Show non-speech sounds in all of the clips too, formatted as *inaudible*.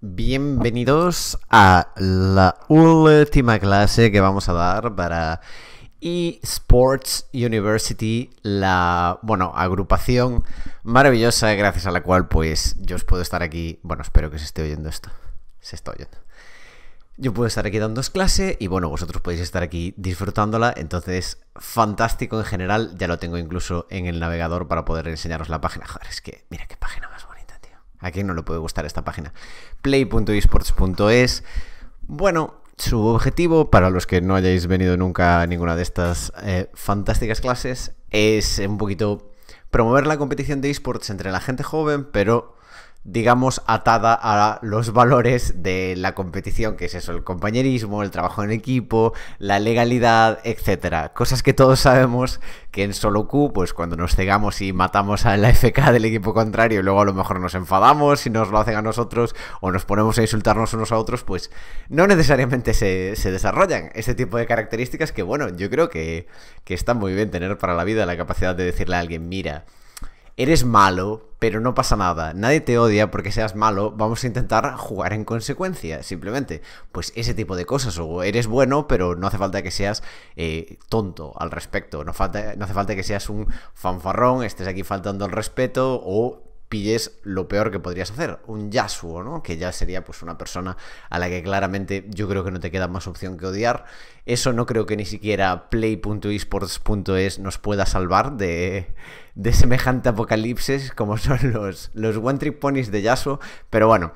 Bienvenidos a la última clase que vamos a dar para eSports University, la, bueno, agrupación maravillosa gracias a la cual pues yo os puedo estar aquí, bueno, espero que se esté oyendo esto, se está oyendo. Yo puedo estar aquí dando clase y bueno, vosotros podéis estar aquí disfrutándola, entonces fantástico en general, ya lo tengo incluso en el navegador para poder enseñaros la página. Joder, es que mira qué página ¿A no le puede gustar esta página? play.esports.es. Bueno, su objetivo, para los que no hayáis venido nunca a ninguna de estas eh, fantásticas clases, es un poquito promover la competición de esports entre la gente joven, pero digamos, atada a los valores de la competición, que es eso, el compañerismo, el trabajo en equipo, la legalidad, etcétera. Cosas que todos sabemos que en solo Q, pues cuando nos cegamos y matamos a la FK del equipo contrario, y luego a lo mejor nos enfadamos y nos lo hacen a nosotros o nos ponemos a insultarnos unos a otros, pues no necesariamente se, desarrollan este tipo de características que, bueno, yo creo que, que muy bien tener para la vida la capacidad de decirle a alguien, mira, eres malo, pero no pasa nada, nadie te odia porque seas malo, vamos a intentar jugar en consecuencia, simplemente. Pues ese tipo de cosas, o eres bueno, pero no hace falta que seas eh, tonto al respecto, no, hace falta que seas un fanfarrón, estés aquí faltando al respeto o pilles lo peor que podrías hacer, un Yasuo, ¿no? Que ya sería pues una persona a la que claramente yo creo que no te queda más opción que odiar. Eso no creo que ni siquiera play.esports.es nos pueda salvar de de semejante apocalipsis como son los, los One Trip Ponies de Yasuo. Pero bueno,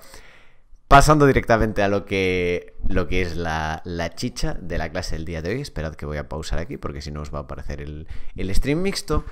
pasando directamente a lo que, lo que es la, chicha de la clase del día de hoy. Esperad que voy a pausar aquí porque si no os va a aparecer el, stream mixto.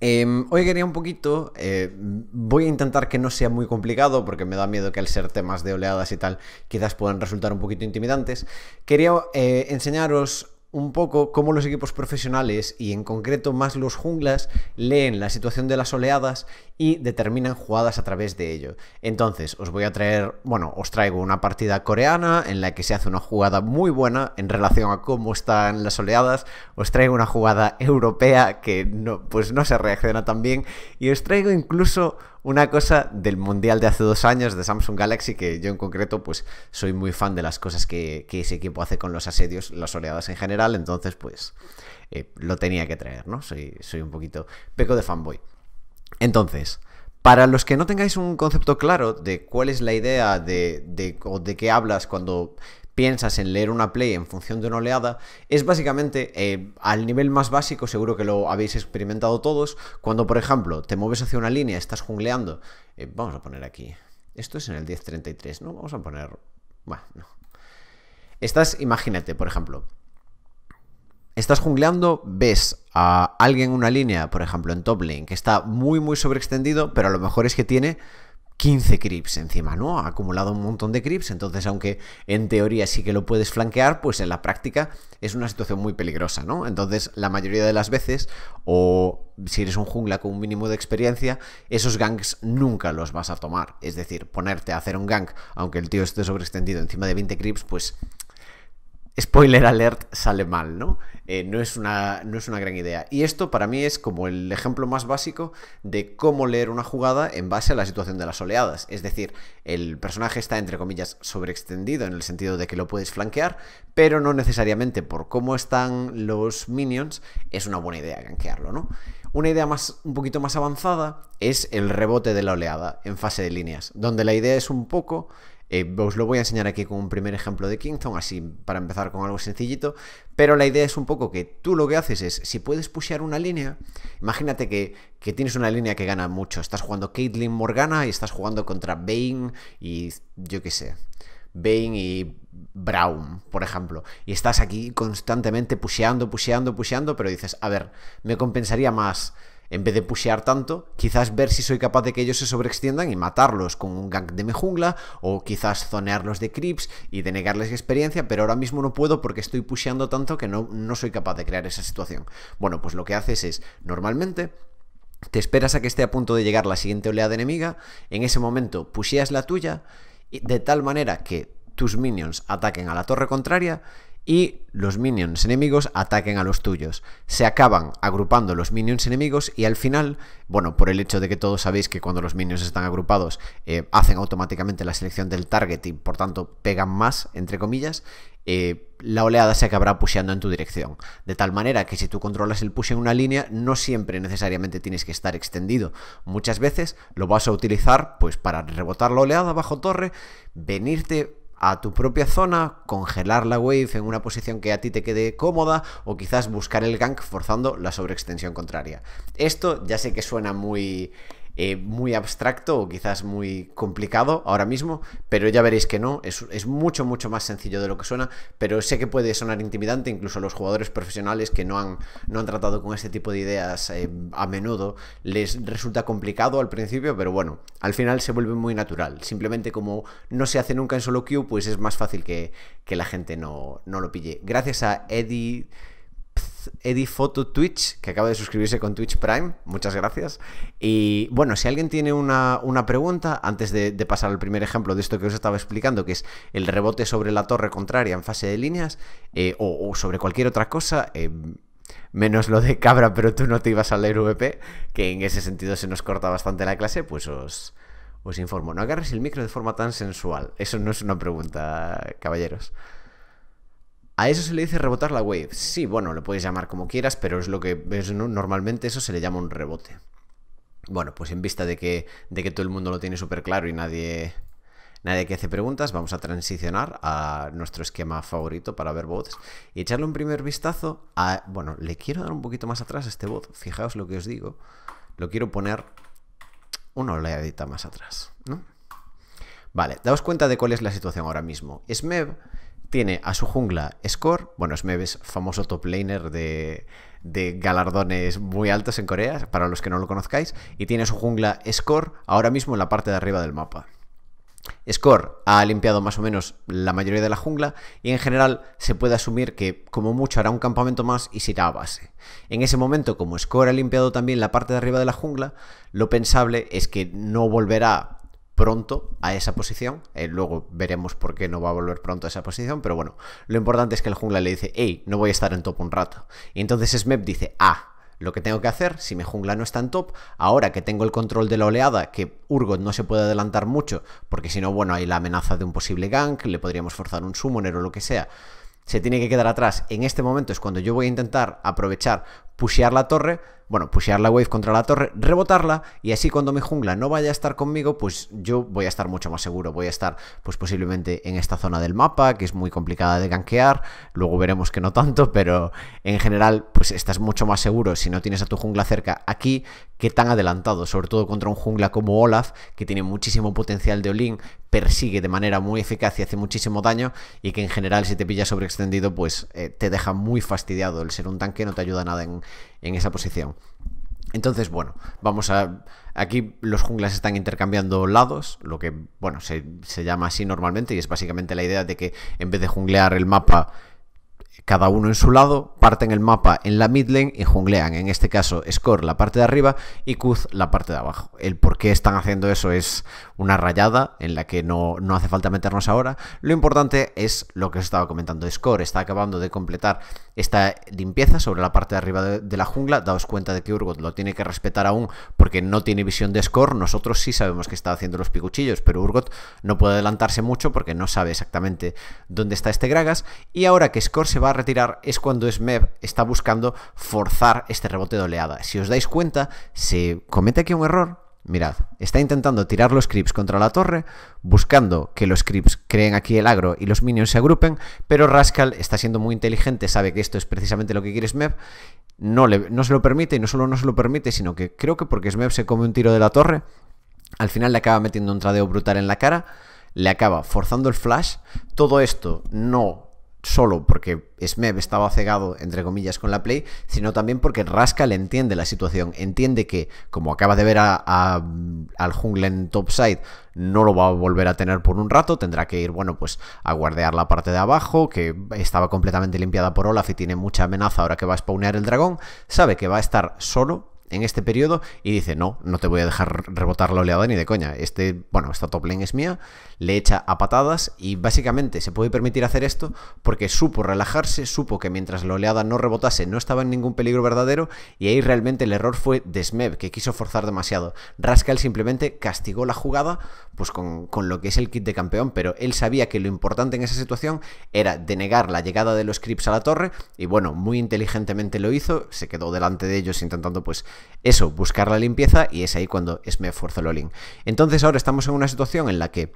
Em, hoy quería un poquito, eh, voy a intentar que no sea muy complicado porque me da miedo que al ser temas de oleadas y tal quizás puedan resultar un poquito intimidantes. Quería eh, enseñaros un poco cómo los equipos profesionales y en concreto más los junglas leen la situación de las oleadas y determinan jugadas a través de ello. Entonces, os voy a traer, bueno, os traigo una partida coreana en la que se hace una jugada muy buena en relación a cómo están las oleadas, os traigo una jugada europea que no, pues no se reacciona tan bien y os traigo incluso una cosa del mundial de hace dos años de Samsung Galaxy, que yo en concreto, pues soy muy fan de las cosas que, ese equipo hace con los asedios, las oleadas en general, entonces, pues eh, lo tenía que traer, ¿no? Soy, soy un poquito peco de fanboy. Entonces, para los que no tengáis un concepto claro de cuál es la idea de, de, o de qué hablas cuando piensas en leer una play en función de una oleada, es básicamente eh, al nivel más básico, seguro que lo habéis experimentado todos, cuando por ejemplo te mueves hacia una línea, estás jungleando, eh, vamos a poner aquí, esto es en el 1033, ¿no? Vamos a poner, bueno, no. Estás, imagínate, por ejemplo, estás jungleando, ves a alguien en una línea, por ejemplo en top lane, que está muy muy sobreextendido, pero a lo mejor es que tiene 15 creeps encima, ¿no? Ha acumulado un montón de creeps, entonces aunque en teoría sí que lo puedes flanquear, pues en la práctica es una situación muy peligrosa, ¿no? Entonces la mayoría de las veces, o si eres un jungla con un mínimo de experiencia, esos ganks nunca los vas a tomar. Es decir, ponerte a hacer un gank, aunque el tío esté sobreextendido encima de 20 creeps, pues spoiler alert, sale mal, ¿no? Eh, no, es una, no es una gran idea. Y esto para mí es como el ejemplo más básico de cómo leer una jugada en base a la situación de las oleadas. Es decir, el personaje está, entre comillas, sobre-extendido en el sentido de que lo puedes flanquear, pero no necesariamente por cómo están los minions es una buena idea ganquearlo, ¿no? Una idea más, un poquito más avanzada es el rebote de la oleada en fase de líneas, donde la idea es un poco eh, os lo voy a enseñar aquí con un primer ejemplo de Kingston, así para empezar con algo sencillito, pero la idea es un poco que tú lo que haces es, si puedes pushear una línea, imagínate que, que tienes una línea que gana mucho, estás jugando Caitlyn Morgana y estás jugando contra Bane y yo qué sé, Bane y Brown, por ejemplo, y estás aquí constantemente pusheando, pusheando, pusheando, pero dices, a ver, me compensaría más en vez de pushear tanto, quizás ver si soy capaz de que ellos se sobreextiendan y matarlos con un gank de mejungla, jungla, o quizás zonearlos de creeps y denegarles experiencia, pero ahora mismo no puedo porque estoy pusheando tanto que no, no soy capaz de crear esa situación. Bueno, pues lo que haces es, normalmente, te esperas a que esté a punto de llegar la siguiente oleada enemiga, en ese momento pusheas la tuya, de tal manera que tus minions ataquen a la torre contraria y los minions enemigos ataquen a los tuyos. Se acaban agrupando los minions enemigos y al final, bueno, por el hecho de que todos sabéis que cuando los minions están agrupados eh, hacen automáticamente la selección del target y por tanto pegan más, entre comillas, eh, la oleada se acabará pusheando en tu dirección. De tal manera que si tú controlas el push en una línea, no siempre necesariamente tienes que estar extendido. Muchas veces lo vas a utilizar pues para rebotar la oleada bajo torre, venirte a tu propia zona, congelar la wave en una posición que a ti te quede cómoda o quizás buscar el gank forzando la sobreextensión contraria. Esto ya sé que suena muy eh, muy abstracto o quizás muy complicado ahora mismo, pero ya veréis que no, es, mucho, mucho más sencillo de lo que suena, pero sé que puede sonar intimidante, incluso a los jugadores profesionales que no han, no han tratado con este tipo de ideas eh, a menudo, les resulta complicado al principio, pero bueno, al final se vuelve muy natural, simplemente como no se hace nunca en solo queue, pues es más fácil que, la gente no, no lo pille. Gracias a Eddie... Foto Twitch, que acaba de suscribirse con Twitch Prime. Muchas gracias. Y bueno, si alguien tiene una, pregunta, antes de, pasar al primer ejemplo de esto que os estaba explicando, que es el rebote sobre la torre contraria en fase de líneas, eh, o, sobre cualquier otra cosa, eh, menos lo de cabra, pero tú no te ibas a leer VP, que en ese sentido se nos corta bastante la clase, pues os, os informo. No agarres el micro de forma tan sensual. Eso no es una pregunta, caballeros. A eso se le dice rebotar la wave. Sí, bueno, lo puedes llamar como quieras, pero es lo que normalmente eso se le llama un rebote. Bueno, pues en vista de que, de que todo el mundo lo tiene súper claro y nadie, nadie que hace preguntas, vamos a transicionar a nuestro esquema favorito para ver bots y echarle un primer vistazo a... Bueno, le quiero dar un poquito más atrás a este bot, fijaos lo que os digo. Lo quiero poner una oleadita más atrás, ¿no? Vale, daos cuenta de cuál es la situación ahora mismo. SMEV tiene a su jungla Score, bueno, es Meves, famoso top laner de, galardones muy altos en Corea, para los que no lo conozcáis, y tiene su jungla Score ahora mismo en la parte de arriba del mapa. Score ha limpiado más o menos la mayoría de la jungla y en general se puede asumir que como mucho hará un campamento más y se irá a base. En ese momento, como Score ha limpiado también la parte de arriba de la jungla, lo pensable es que no volverá pronto a esa posición. Eh, luego veremos por qué no va a volver pronto a esa posición, pero bueno, lo importante es que el jungla le dice, hey, no voy a estar en top un rato. Y entonces Smep dice, ah, lo que tengo que hacer, si mi jungla no está en top, ahora que tengo el control de la oleada, que Urgot no se puede adelantar mucho, porque si no, bueno, hay la amenaza de un posible gank, le podríamos forzar un summoner o lo que sea, se tiene que quedar atrás. En este momento es cuando yo voy a intentar aprovechar, pushear la torre, bueno, pushear la wave contra la torre, rebotarla y así cuando mi jungla no vaya a estar conmigo, pues yo voy a estar mucho más seguro, voy a estar pues posiblemente en esta zona del mapa que es muy complicada de gankear, luego veremos que no tanto, pero en general pues estás mucho más seguro si no tienes a tu jungla cerca aquí que tan adelantado, sobre todo contra un jungla como Olaf que tiene muchísimo potencial de Olin, persigue de manera muy eficaz y hace muchísimo daño y que en general si te pilla extendido pues eh, te deja muy fastidiado, el ser un tanque no te ayuda nada en, en esa posición. Entonces, bueno, vamos a... Aquí los junglas están intercambiando lados, lo que, bueno, se, se llama así normalmente y es básicamente la idea de que en vez de junglear el mapa cada uno en su lado, parten el mapa en la mid lane y junglean, en este caso Score la parte de arriba y Kuz la parte de abajo. El por qué están haciendo eso es una rayada en la que no, no hace falta meternos ahora. Lo importante es lo que os estaba comentando. Score está acabando de completar esta limpieza sobre la parte de arriba de, la jungla. Daos cuenta de que Urgot lo tiene que respetar aún porque no tiene visión de Score. Nosotros sí sabemos que está haciendo los picuchillos, pero Urgot no puede adelantarse mucho porque no sabe exactamente dónde está este Gragas. Y ahora que Score se va a retirar es cuando Smeb está buscando forzar este rebote de oleada. Si os dais cuenta, se comete aquí un error Mirad, está intentando tirar los creeps contra la torre, buscando que los creeps creen aquí el agro y los minions se agrupen, pero Rascal está siendo muy inteligente, sabe que esto es precisamente lo que quiere Smeb, no, no se lo permite y no solo no se lo permite, sino que creo que porque Smeb se come un tiro de la torre, al final le acaba metiendo un tradeo brutal en la cara, le acaba forzando el flash, todo esto no solo porque Smeb estaba cegado, entre comillas, con la Play, sino también porque Rascal entiende la situación, entiende que, como acaba de ver a, al jungle en topside, no lo va a volver a tener por un rato, tendrá que ir, bueno, pues a guardear la parte de abajo, que estaba completamente limpiada por Olaf y tiene mucha amenaza ahora que va a spawnear el dragón, sabe que va a estar solo, en este periodo y dice, no, no te voy a dejar rebotar la oleada ni de coña. Este, bueno, esta top lane es mía, le echa a patadas y básicamente se puede permitir hacer esto porque supo relajarse, supo que mientras la oleada no rebotase no estaba en ningún peligro verdadero y ahí realmente el error fue de Smeb, que quiso forzar demasiado. Rascal simplemente castigó la jugada pues con, con lo que es el kit de campeón, pero él sabía que lo importante en esa situación era denegar la llegada de los creeps a la torre y bueno, muy inteligentemente lo hizo, se quedó delante de ellos intentando pues eso, buscar la limpieza y es ahí cuando SMEV forza el all Entonces ahora estamos en una situación en la que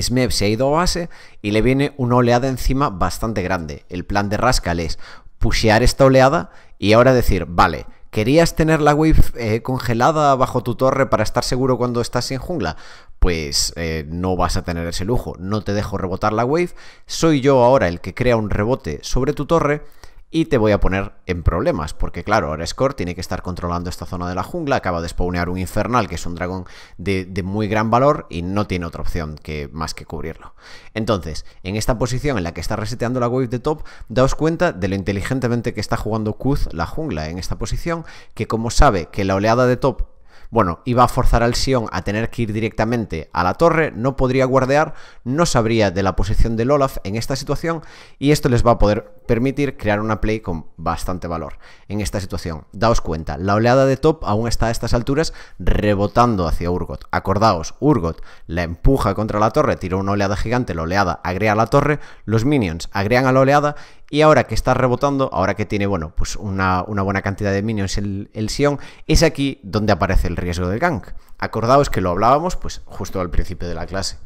SMEV se ha ido a base y le viene una oleada encima bastante grande. El plan de Rascal es pushear esta oleada y ahora decir, vale, ¿Querías tener la wave eh, congelada bajo tu torre para estar seguro cuando estás en jungla? Pues eh, no vas a tener ese lujo, no te dejo rebotar la wave, soy yo ahora el que crea un rebote sobre tu torre y te voy a poner en problemas, porque claro, ahora Score tiene que estar controlando esta zona de la jungla, acaba de spawnear un infernal, que es un dragón de, muy gran valor, y no tiene otra opción que, más que cubrirlo. Entonces, en esta posición en la que está reseteando la wave de top, daos cuenta de lo inteligentemente que está jugando Kuz la jungla en esta posición, que como sabe que la oleada de top bueno, iba a forzar al Sion a tener que ir directamente a la torre, no podría guardear, no sabría de la posición del Olaf en esta situación y esto les va a poder permitir crear una play con bastante valor en esta situación. Daos cuenta, la oleada de top aún está a estas alturas rebotando hacia Urgot. Acordaos, Urgot la empuja contra la torre, tira una oleada gigante, la oleada agrega a la torre, los minions agregan a la oleada y ahora que está rebotando, ahora que tiene, bueno, pues una, buena cantidad de minions el, Sion, es aquí donde aparece el riesgo del gank. Acordaos que lo hablábamos, pues justo al principio de la clase.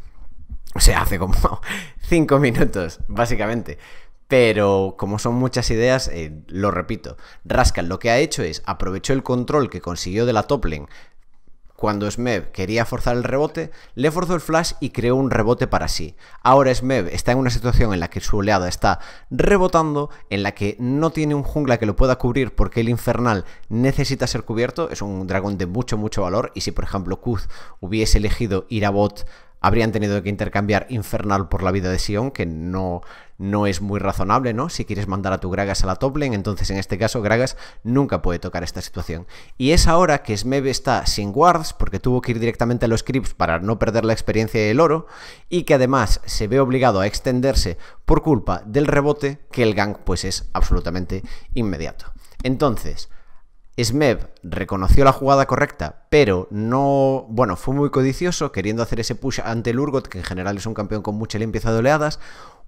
O sea, hace como 5 *laughs* minutos, básicamente. Pero como son muchas ideas, eh, lo repito, Rascal lo que ha hecho es aprovechó el control que consiguió de la Toplen cuando Smeb quería forzar el rebote, le forzó el flash y creó un rebote para sí. Ahora Smeb está en una situación en la que su oleada está rebotando, en la que no tiene un jungla que lo pueda cubrir porque el infernal necesita ser cubierto. Es un dragón de mucho, mucho valor. Y si, por ejemplo, Kuz hubiese elegido ir a bot habrían tenido que intercambiar Infernal por la vida de Sion, que no, no es muy razonable, ¿no? Si quieres mandar a tu Gragas a la Toplen, entonces en este caso Gragas nunca puede tocar esta situación. Y es ahora que Smeb está sin wards, porque tuvo que ir directamente a los creeps para no perder la experiencia del oro, y que además se ve obligado a extenderse por culpa del rebote, que el gank pues es absolutamente inmediato. Entonces, Smeb reconoció la jugada correcta, pero no. Bueno, fue muy codicioso, queriendo hacer ese push ante el Urgot, que en general es un campeón con mucha limpieza de oleadas.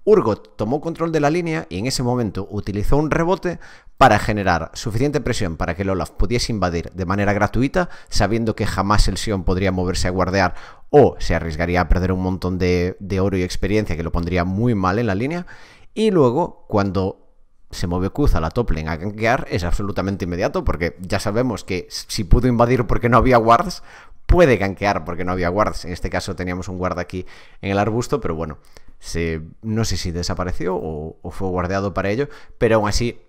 Urgot tomó control de la línea y en ese momento utilizó un rebote para generar suficiente presión para que el Olaf pudiese invadir de manera gratuita, sabiendo que jamás el Sion podría moverse a guardear o se arriesgaría a perder un montón de, de oro y experiencia que lo pondría muy mal en la línea. Y luego, cuando se mueve Kuz a la Toplen a gankear es absolutamente inmediato porque ya sabemos que si pudo invadir porque no había guards puede gankear porque no había guards En este caso teníamos un guard aquí en el arbusto, pero bueno, se, no sé si desapareció o, o fue guardeado para ello, pero aún así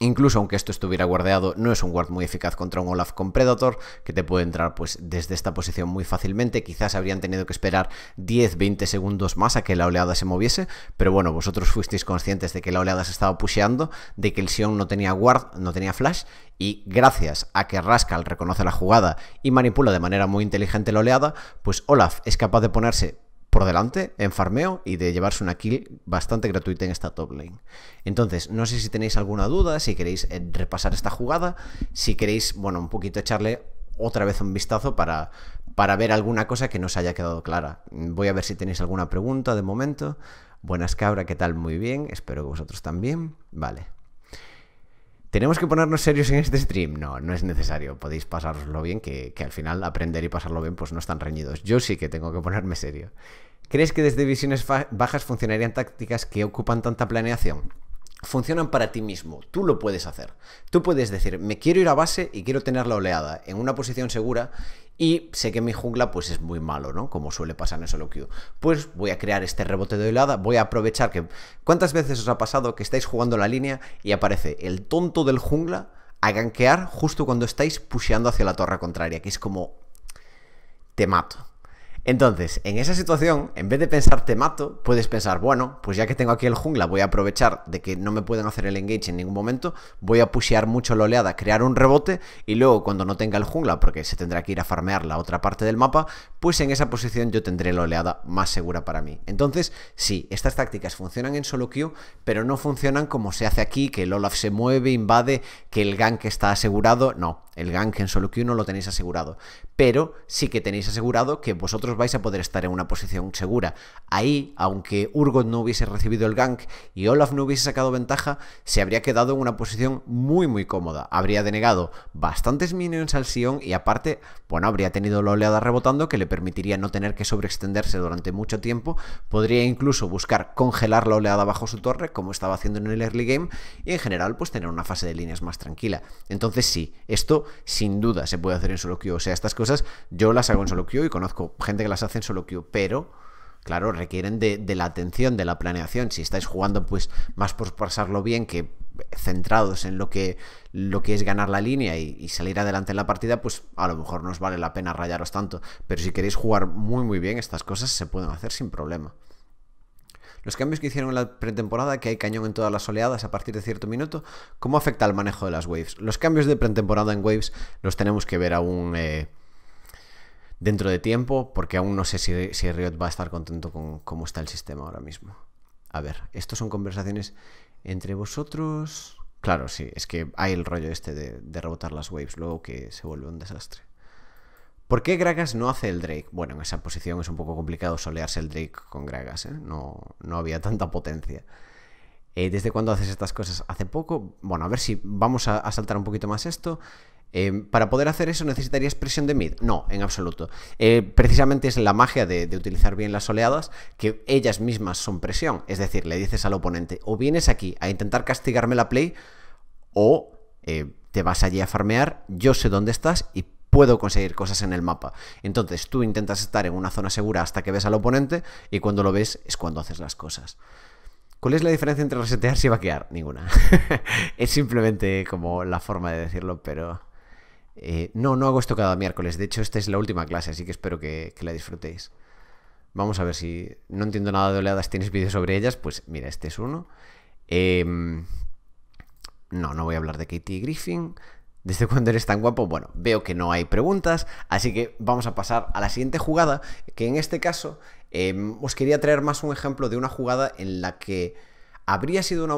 Incluso aunque esto estuviera guardeado, no es un guard muy eficaz contra un Olaf con Predator, que te puede entrar pues desde esta posición muy fácilmente. Quizás habrían tenido que esperar 10-20 segundos más a que la oleada se moviese, pero bueno, vosotros fuisteis conscientes de que la oleada se estaba pusheando, de que el Sion no tenía guard, no tenía flash, y gracias a que Rascal reconoce la jugada y manipula de manera muy inteligente la oleada, pues Olaf es capaz de ponerse por delante en farmeo y de llevarse una kill bastante gratuita en esta top lane. Entonces, no sé si tenéis alguna duda, si queréis eh, repasar esta jugada, si queréis, bueno, un poquito echarle otra vez un vistazo para, para ver alguna cosa que nos haya quedado clara. Voy a ver si tenéis alguna pregunta de momento. Buenas cabra, ¿qué tal? Muy bien, espero que vosotros también. Vale. ¿Tenemos que ponernos serios en este stream? No, no es necesario. Podéis pasaroslo bien, que, que, al final aprender y pasarlo bien pues no están reñidos. Yo sí que tengo que ponerme serio. ¿Crees que desde visiones bajas funcionarían tácticas que ocupan tanta planeación? funcionan para ti mismo. Tú lo puedes hacer. Tú puedes decir, me quiero ir a base y quiero tener la oleada en una posición segura y sé que mi jungla pues es muy malo, ¿no? Como suele pasar en solo queue. Pues voy a crear este rebote de oleada, voy a aprovechar que... ¿Cuántas veces os ha pasado que estáis jugando la línea y aparece el tonto del jungla a ganquear justo cuando estáis pusheando hacia la torre contraria? Que es como... Te mato entonces, en esa situación, en vez de pensar te mato, puedes pensar, bueno, pues ya que tengo aquí el jungla, voy a aprovechar de que no me pueden hacer el engage en ningún momento, voy a pushear mucho la oleada, crear un rebote y luego cuando no tenga el jungla, porque se tendrá que ir a farmear la otra parte del mapa, pues en esa posición yo tendré la oleada más segura para mí. Entonces, sí, estas tácticas funcionan en solo queue, pero no funcionan como se hace aquí, que el Olaf se mueve, invade, que el gank está asegurado, no, el gank en solo queue no lo tenéis asegurado, pero sí que tenéis asegurado que vosotros vais a poder estar en una posición segura. Ahí, aunque Urgot no hubiese recibido el gank y Olaf no hubiese sacado ventaja, se habría quedado en una posición muy muy cómoda. Habría denegado bastantes minions al Sion y aparte, bueno, habría tenido la oleada rebotando que le permitiría no tener que sobreextenderse durante mucho tiempo. Podría incluso buscar congelar la oleada bajo su torre, como estaba haciendo en el early game, y en general pues tener una fase de líneas más tranquila. Entonces sí, esto sin duda se puede hacer en solo queue. O sea, estas cosas yo las hago en solo queue y conozco gente que las hacen solo que pero claro, requieren de, la atención, de la planeación. Si estáis jugando, pues más por pasarlo bien que centrados en lo que, lo que es ganar la línea y, salir adelante en la partida, pues a lo mejor no os vale la pena rayaros tanto. Pero si queréis jugar muy muy bien, estas cosas se pueden hacer sin problema. Los cambios que hicieron en la pretemporada, que hay cañón en todas las oleadas a partir de cierto minuto, ¿cómo afecta al manejo de las waves? Los cambios de pretemporada en waves los tenemos que ver aún... Eh, dentro de tiempo, porque aún no sé si, si Riot va a estar contento con cómo está el sistema ahora mismo. A ver, ¿estos son conversaciones entre vosotros? Claro, sí, es que hay el rollo este de, rebotar las waves, luego que se vuelve un desastre. ¿Por qué Gragas no hace el Drake? Bueno, en esa posición es un poco complicado solearse el Drake con Gragas, ¿eh? no, no había tanta potencia. Eh, ¿Desde cuándo haces estas cosas? ¿Hace poco? Bueno, a ver si vamos a saltar un poquito más esto. Em, ¿Para poder hacer eso necesitarías presión de mid? No, en absoluto. Eh, precisamente es la magia de, utilizar bien las oleadas, que ellas mismas son presión. Es decir, le dices al oponente, o vienes aquí a intentar castigarme la play, o eh, te vas allí a farmear, yo sé dónde estás y puedo conseguir cosas en el mapa. Entonces tú intentas estar en una zona segura hasta que ves al oponente y cuando lo ves es cuando haces las cosas. ¿Cuál es la diferencia entre resetear y vaquear? Ninguna. *laughs* es simplemente como la forma de decirlo, pero eh, no, no hago esto cada miércoles. De hecho, esta es la última clase, así que espero que, la disfrutéis. Vamos a ver si no entiendo nada de oleadas, tienes vídeos sobre ellas. Pues mira, este es uno. Em, no, no voy a hablar de Katie Griffin. ¿Desde cuándo eres tan guapo? Bueno, veo que no hay preguntas, así que vamos a pasar a la siguiente jugada, que en este caso em, os quería traer más un ejemplo de una jugada en la que habría sido una...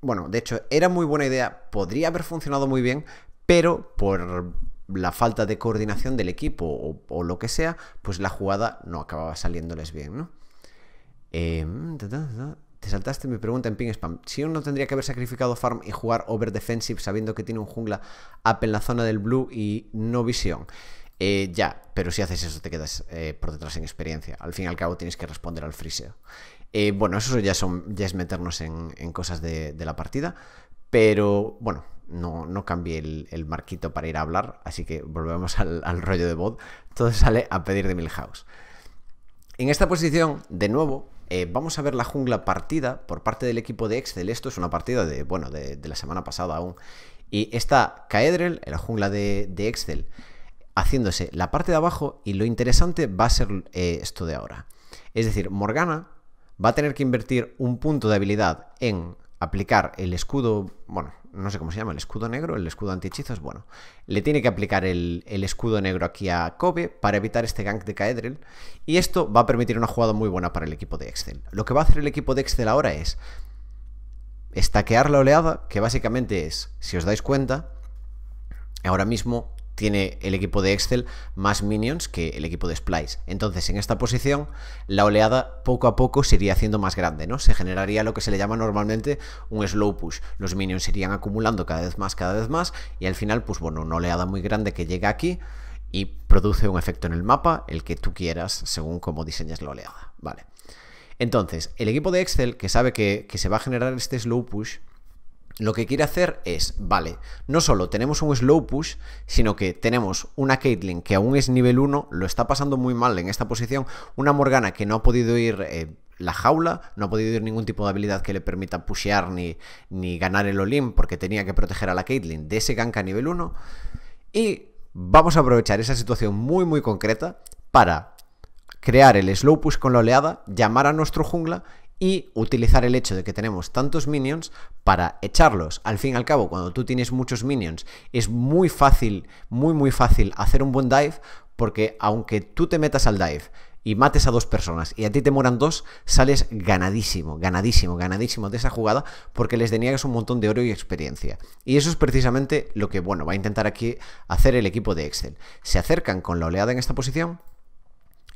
Bueno, de hecho, era muy buena idea, podría haber funcionado muy bien, pero por la falta de coordinación del equipo o, lo que sea, pues la jugada no acababa saliéndoles bien, ¿no? Em, te saltaste mi pregunta en ping spam. Si uno tendría que haber sacrificado farm y jugar over defensive sabiendo que tiene un jungla up en la zona del blue y no visión. Eh, ya, pero si haces eso te quedas eh, por detrás en experiencia. Al fin y al cabo tienes que responder al friseo. Eh, bueno, eso ya, es meternos en, cosas de, de, la partida. Pero bueno, no, no cambié el, marquito para ir a hablar, así que volvemos al, rollo de bot. Todo sale a pedir de Milhouse. En esta posición, de nuevo, eh, vamos a ver la jungla partida por parte del equipo de Excel. Esto es una partida de, bueno, de, la semana pasada aún. Y está Caedrel, la jungla de, Excel, haciéndose la parte de abajo y lo interesante va a ser eh, esto de ahora. Es decir, Morgana va a tener que invertir un punto de habilidad en aplicar el escudo, bueno, no sé cómo se llama, el escudo negro, el escudo antihechizos, bueno, le tiene que aplicar el, escudo negro aquí a Kobe para evitar este gank de Kaedrel y esto va a permitir una jugada muy buena para el equipo de Excel. Lo que va a hacer el equipo de Excel ahora es estaquear la oleada, que básicamente es, si os dais cuenta, ahora mismo tiene el equipo de Excel más minions que el equipo de Splice. Entonces, en esta posición, la oleada poco a poco se iría haciendo más grande, ¿no? Se generaría lo que se le llama normalmente un slow push. Los minions irían acumulando cada vez más, cada vez más, y al final, pues bueno, una oleada muy grande que llega aquí y produce un efecto en el mapa, el que tú quieras, según cómo diseñes la oleada, ¿vale? Entonces, el equipo de Excel que sabe que, que se va a generar este slow push, lo que quiere hacer es, vale, no solo tenemos un slow push, sino que tenemos una Caitlyn que aún es nivel 1, lo está pasando muy mal en esta posición, una Morgana que no ha podido ir... Eh, la jaula, no ha podido ir ningún tipo de habilidad que le permita pushear ni, ni ganar el Olim porque tenía que proteger a la Caitlyn de ese gank a nivel 1 y vamos a aprovechar esa situación muy muy concreta para crear el slow push con la oleada, llamar a nuestro jungla y utilizar el hecho de que tenemos tantos minions para echarlos. Al fin y al cabo, cuando tú tienes muchos minions, es muy fácil, muy muy fácil hacer un buen dive porque aunque tú te metas al dive y mates a dos personas y a ti te moran dos, sales ganadísimo, ganadísimo, ganadísimo de esa jugada porque les deniegas un montón de oro y experiencia. Y eso es precisamente lo que, bueno, va a intentar aquí hacer el equipo de Excel. Se acercan con la oleada en esta posición,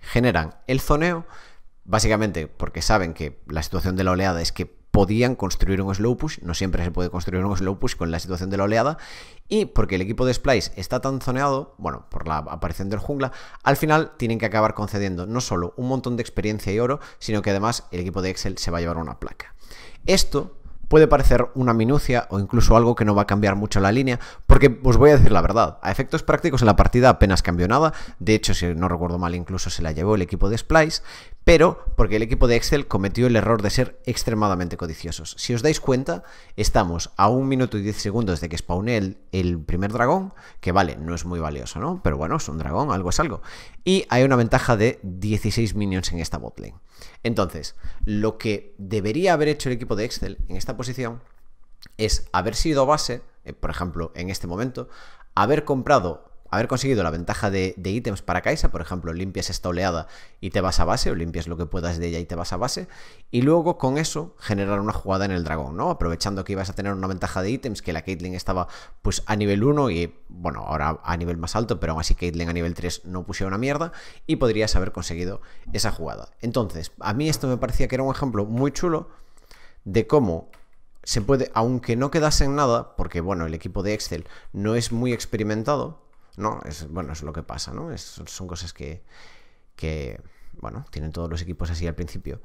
generan el zoneo Básicamente porque saben que la situación de la oleada es que podían construir un slow push, no siempre se puede construir un slow push con la situación de la oleada, y porque el equipo de Splice está tan zoneado, bueno, por la aparición del jungla, al final tienen que acabar concediendo no solo un montón de experiencia y oro, sino que además el equipo de Excel se va a llevar una placa. Esto puede parecer una minucia o incluso algo que no va a cambiar mucho la línea, porque os voy a decir la verdad, a efectos prácticos en la partida apenas cambió nada, de hecho si no recuerdo mal incluso se la llevó el equipo de Splice, pero porque el equipo de Excel cometió el error de ser extremadamente codiciosos. Si os dais cuenta, estamos a un minuto y 10 segundos de que spawné el, el, primer dragón, que vale, no es muy valioso, ¿no? Pero bueno, es un dragón, algo es algo. Y hay una ventaja de 16 minions en esta botlane. Entonces, lo que debería haber hecho el equipo de Excel en esta posición es haber sido base, eh, por ejemplo, en este momento, haber comprado haber conseguido la ventaja de, ítems para Kaisa, por ejemplo, limpias esta oleada y te vas a base, o limpias lo que puedas de ella y te vas a base, y luego con eso generar una jugada en el dragón, ¿no? Aprovechando que ibas a tener una ventaja de ítems, que la Caitlyn estaba pues a nivel 1 y, bueno, ahora a nivel más alto, pero aún así Caitlyn a nivel 3 no pusiera una mierda, y podrías haber conseguido esa jugada. Entonces, a mí esto me parecía que era un ejemplo muy chulo de cómo se puede, aunque no quedase en nada, porque bueno, el equipo de Excel no es muy experimentado, ¿no? Es, bueno, es lo que pasa, ¿no? son cosas que, que, bueno, tienen todos los equipos así al principio.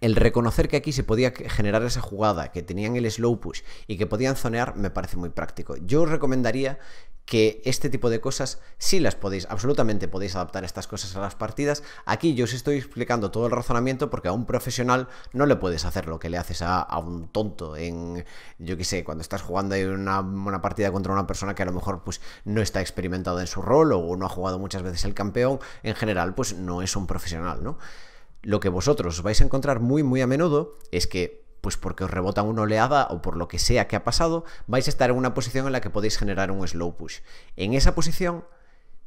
El reconocer que aquí se podía generar esa jugada, que tenían el slow push y que podían zonear, me parece muy práctico. Yo os recomendaría que este tipo de cosas sí las podéis, absolutamente podéis adaptar estas cosas a las partidas. Aquí yo os estoy explicando todo el razonamiento porque a un profesional no le puedes hacer lo que le haces a, un tonto en, yo qué sé, cuando estás jugando una, una partida contra una persona que a lo mejor pues no está experimentada en su rol o no ha jugado muchas veces el campeón, en general pues no es un profesional, ¿no? Lo que vosotros vais a encontrar muy muy a menudo es que pues porque os rebota una oleada o por lo que sea que ha pasado, vais a estar en una posición en la que podéis generar un slow push. En esa posición,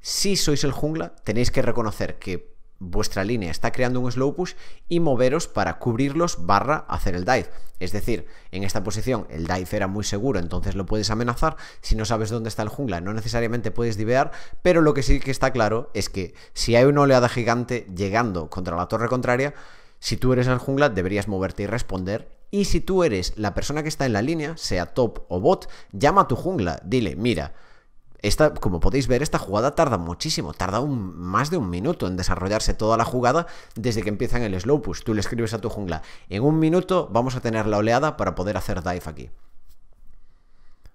si sois el jungla, tenéis que reconocer que vuestra línea está creando un slow push y moveros para cubrirlos barra hacer el dive. Es decir, en esta posición el dive era muy seguro, entonces lo puedes amenazar. Si no sabes dónde está el jungla, no necesariamente puedes divear, pero lo que sí que está claro es que si hay una oleada gigante llegando contra la torre contraria, si tú eres el jungla deberías moverte y responder y si tú eres la persona que está en la línea, sea top o bot, llama a tu jungla, dile, mira, esta, como podéis ver, esta jugada tarda muchísimo, tarda más de un minuto en desarrollarse toda la jugada desde que empiezan el slow push. Tú le escribes a tu jungla, en un minuto vamos a tener la oleada para poder hacer dive aquí.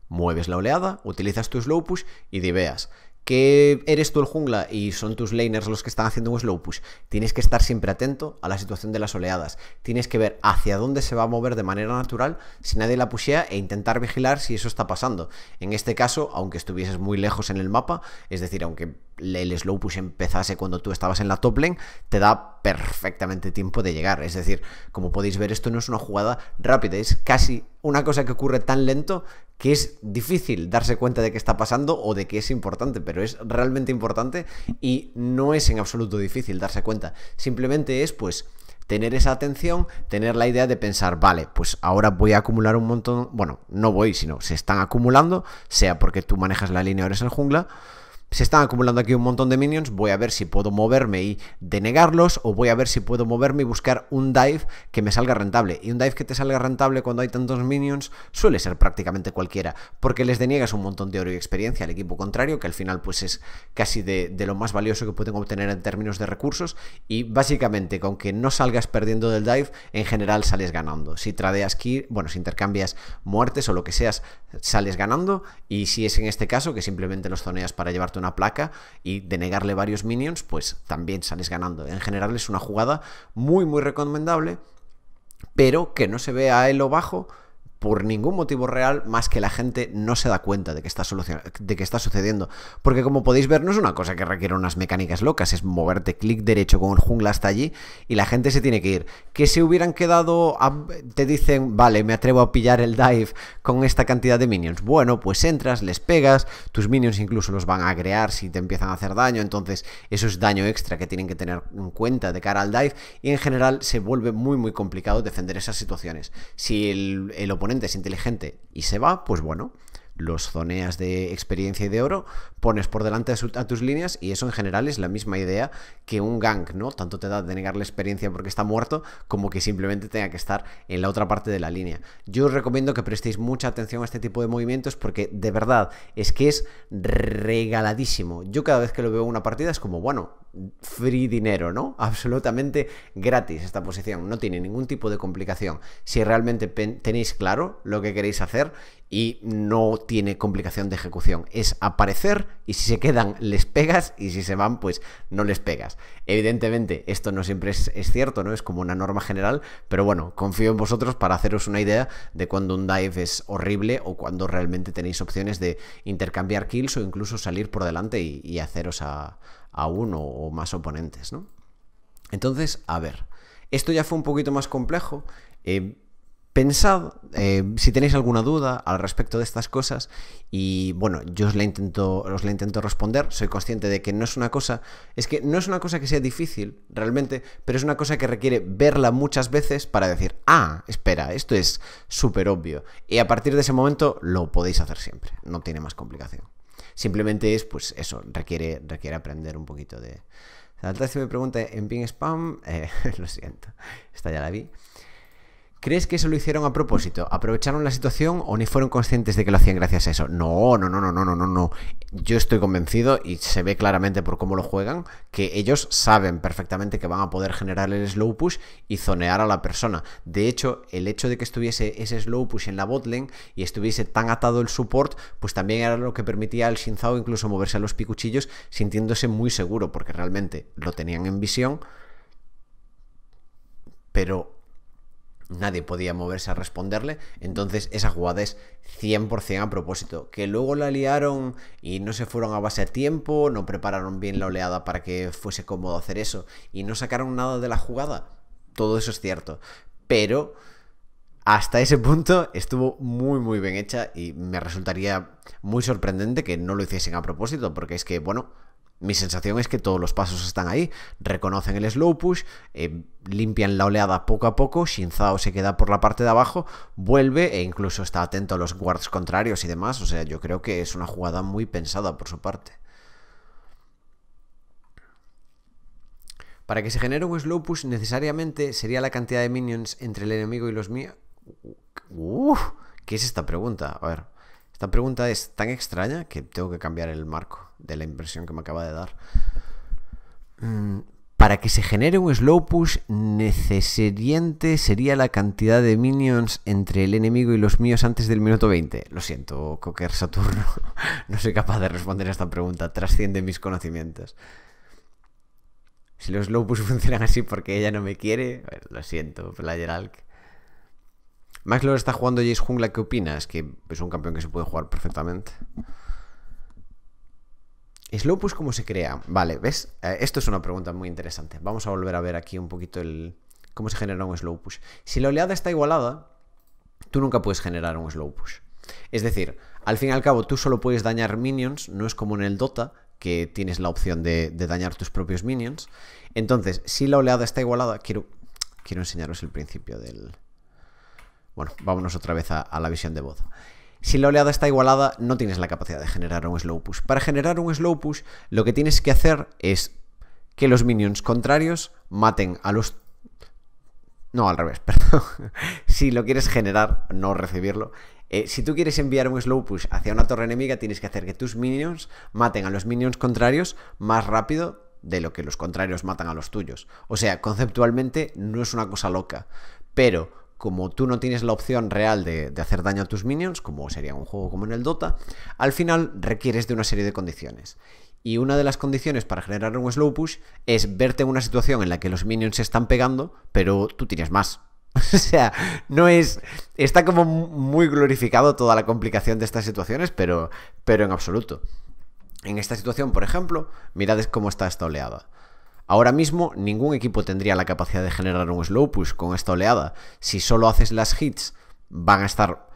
Mueves la oleada, utilizas tu slow push y diveas que eres tú el jungla y son tus laners los que están haciendo un slow push, tienes que estar siempre atento a la situación de las oleadas. Tienes que ver hacia dónde se va a mover de manera natural si nadie la pushea e intentar vigilar si eso está pasando. En este caso, aunque estuvieses muy lejos en el mapa, es decir, aunque el slow push empezase cuando tú estabas en la top lane, te da perfectamente tiempo de llegar. Es decir, como podéis ver, esto no es una jugada rápida, es casi una cosa que ocurre tan lento que es difícil darse cuenta de que está pasando o de que es importante, pero es realmente importante y no es en absoluto difícil darse cuenta. Simplemente es, pues, tener esa atención, tener la idea de pensar, vale, pues ahora voy a acumular un montón, bueno, no voy, sino se están acumulando, sea porque tú manejas la línea, ahora es el jungla, se están acumulando aquí un montón de minions, voy a ver si puedo moverme y denegarlos o voy a ver si puedo moverme y buscar un dive que me salga rentable. Y un dive que te salga rentable cuando hay tantos minions suele ser prácticamente cualquiera, porque les deniegas un montón de oro y experiencia al equipo contrario, que al final pues es casi de, lo más valioso que pueden obtener en términos de recursos y básicamente con que no salgas perdiendo del dive, en general sales ganando. Si tradeas aquí, bueno, si intercambias muertes o lo que seas, sales ganando y si es en este caso que simplemente los zoneas para llevar una placa y denegarle varios minions, pues también sales ganando. En general es una jugada muy, muy recomendable, pero que no se vea a él o bajo por ningún motivo real más que la gente no se da cuenta de que, está de que está sucediendo. Porque como podéis ver, no es una cosa que requiere unas mecánicas locas, es moverte clic derecho con el jungla hasta allí y la gente se tiene que ir. Que se hubieran quedado, te dicen, vale, me atrevo a pillar el dive con esta cantidad de minions. Bueno, pues entras, les pegas, tus minions incluso los van a agrear si te empiezan a hacer daño, entonces eso es daño extra que tienen que tener en cuenta de cara al dive y en general se vuelve muy muy complicado defender esas situaciones. Si el, el oponente es inteligente y se va, pues bueno, los zoneas de experiencia y de oro, pones por delante a, tus líneas y eso en general es la misma idea que un gank, ¿no? Tanto te da de negar la experiencia porque está muerto como que simplemente tenga que estar en la otra parte de la línea. Yo os recomiendo que prestéis mucha atención a este tipo de movimientos porque de verdad es que es regaladísimo. Yo cada vez que lo veo en una partida es como, bueno, free dinero, ¿no? *laughs* Absolutamente gratis esta posición, no tiene ningún tipo de complicación. Si realmente tenéis claro lo que queréis hacer y no tiene complicación de ejecución, es aparecer y si se quedan les pegas y si se van pues no les pegas. Evidentemente esto no siempre es, cierto, ¿no? Es como una norma general, pero bueno, confío en vosotros para haceros una idea de cuando un dive es horrible o cuando realmente tenéis opciones de intercambiar kills o incluso salir por delante y haceros a, a uno o más oponentes, ¿no? Entonces, a ver, esto ya fue un poquito más complejo. pensad eh, si tenéis alguna duda al respecto de estas cosas y bueno, yo os la, intento, os la intento responder, soy consciente de que no es una cosa, es que no es una cosa que sea difícil realmente, pero es una cosa que requiere verla muchas veces para decir, ah, espera, esto es súper obvio y a partir de ese momento lo podéis hacer siempre, no tiene más complicación. Simplemente es, pues eso, requiere, requiere aprender un poquito de... si me pregunta en ping spam, eh, *laughs* lo siento, esta ya la vi. ¿Crees que eso lo hicieron a propósito? ¿Aprovecharon la situación o ni fueron conscientes de que lo hacían gracias a eso? No, no, no, no, no, no, no, no. Yo estoy convencido y se ve claramente por cómo lo juegan que ellos saben perfectamente que van a poder generar el slow push y zonear a la persona. De hecho, el hecho de que estuviese ese slow push en la botlane y estuviese tan atado el support, pues también era lo que permitía al Shinzao incluso moverse a los picuchillos sintiéndose muy seguro porque realmente lo tenían en visión. Pero nadie podía moverse a responderle. Entonces esa jugada es 100% a propósito. Que luego la liaron y no se fueron a base a tiempo, no prepararon bien la oleada para que fuese cómodo hacer eso y no sacaron nada de la jugada. Todo eso es cierto. Pero hasta ese punto estuvo muy muy bien hecha y me resultaría muy sorprendente que no lo hiciesen a propósito porque es que, bueno, mi sensación es que todos los pasos están ahí, reconocen el slow push, eh, limpian la oleada poco a poco, Shinzao se queda por la parte de abajo, vuelve e incluso está atento a los guards contrarios y demás, o sea, yo creo que es una jugada muy pensada por su parte. Para que se genere un slow push necesariamente sería la cantidad de minions entre el enemigo y los míos... ¿Qué es esta pregunta? A ver... Esta pregunta es tan extraña que tengo que cambiar el marco de la impresión que me acaba de dar. Mm, para que se genere un slow push, sería la cantidad de minions entre el enemigo y los míos antes del minuto 20. Lo siento, Cocker Saturno. *laughs* No soy capaz de responder a esta pregunta. Trasciende mis conocimientos. Si los slow push *laughs* funcionan así porque ella no me quiere, lo siento, Player Alk. Max está jugando Jace Jungla, ¿qué opinas? Que es un campeón que se puede jugar perfectamente. push ¿cómo se crea? Vale, ¿ves? Eh, esto es una pregunta muy interesante. Vamos a volver a ver aquí un poquito el cómo se genera un slow push. Si la oleada está igualada, tú nunca puedes generar un slow push. Es decir, al fin y al cabo, tú solo puedes dañar minions, no es como en el Dota, que tienes la opción de, de dañar tus propios minions. Entonces, si la oleada está igualada, quiero, quiero enseñaros el principio del, bueno, vámonos otra vez a, la visión de voz. Si la oleada está igualada, no tienes la capacidad de generar un slow push. Para generar un slow push, lo que tienes que hacer es que los minions contrarios maten a los... No, al revés, *laughs* perdón. si lo quieres generar, no recibirlo. Eh, si tú quieres enviar un slow push hacia una torre enemiga, tienes que hacer que tus minions maten a los minions contrarios más rápido de lo que los contrarios matan a los tuyos. O sea, conceptualmente no es una cosa loca, pero como tú no tienes la opción real de, hacer daño a tus minions, como sería un juego como en el Dota, al final requieres de una serie de condiciones. Y una de las condiciones para generar un slow push es verte en una situación en la que los minions se están pegando, pero tú tienes más. *laughs* O sea, no es. Está como muy glorificado toda la complicación de estas situaciones, pero, pero en absoluto. En esta situación, por ejemplo, mirad cómo está esta oleada. Ahora mismo ningún equipo tendría la capacidad de generar un slow push con esta oleada. Si solo haces las hits, van a estar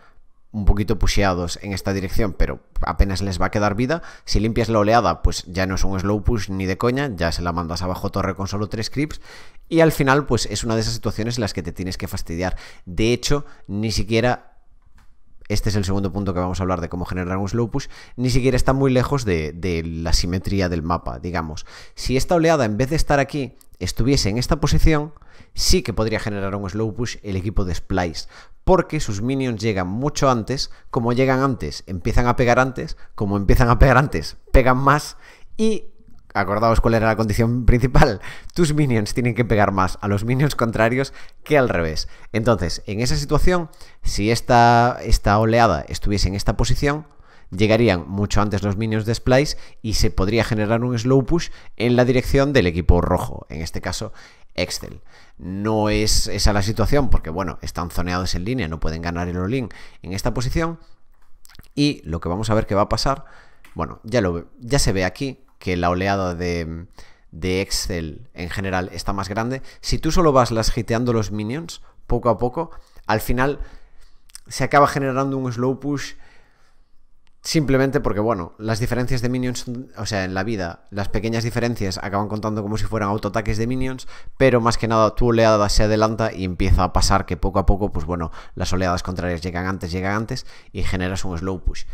un poquito pusheados en esta dirección, pero apenas les va a quedar vida. Si limpias la oleada, pues ya no es un slow push ni de coña, ya se la mandas abajo torre con solo tres creeps. Y al final, pues es una de esas situaciones en las que te tienes que fastidiar. De hecho, ni siquiera este es el segundo punto que vamos a hablar de cómo generar un slow push, ni siquiera está muy lejos de, la simetría del mapa, digamos. Si esta oleada, en vez de estar aquí, estuviese en esta posición, sí que podría generar un slow push el equipo de Splice, porque sus minions llegan mucho antes, como llegan antes, empiezan a pegar antes, como empiezan a pegar antes, pegan más y acordaos cuál era la condición *laughs* principal, tus minions tienen que pegar más a los minions contrarios que al revés. Entonces, en esa situación, si esta, oleada estuviese en esta posición, llegarían mucho antes los minions de Splice y se podría generar un slow push en la dirección del equipo rojo, en este caso Excel. No es esa la situación porque, bueno, están zoneados en línea, no pueden ganar el all en esta posición y lo que vamos a ver que va a pasar, bueno, ya, lo, ya se ve aquí que la oleada de, Excel en general está más grande, si tú solo vas las giteando los minions poco a poco, al final se acaba generando un slow push simplemente porque, bueno, las diferencias de minions, o sea, en la vida, las pequeñas diferencias acaban contando como si fueran autoataques de minions, pero más que nada tu oleada se adelanta y empieza a pasar que poco a poco, pues bueno, las oleadas contrarias llegan antes, llegan antes y generas un slow push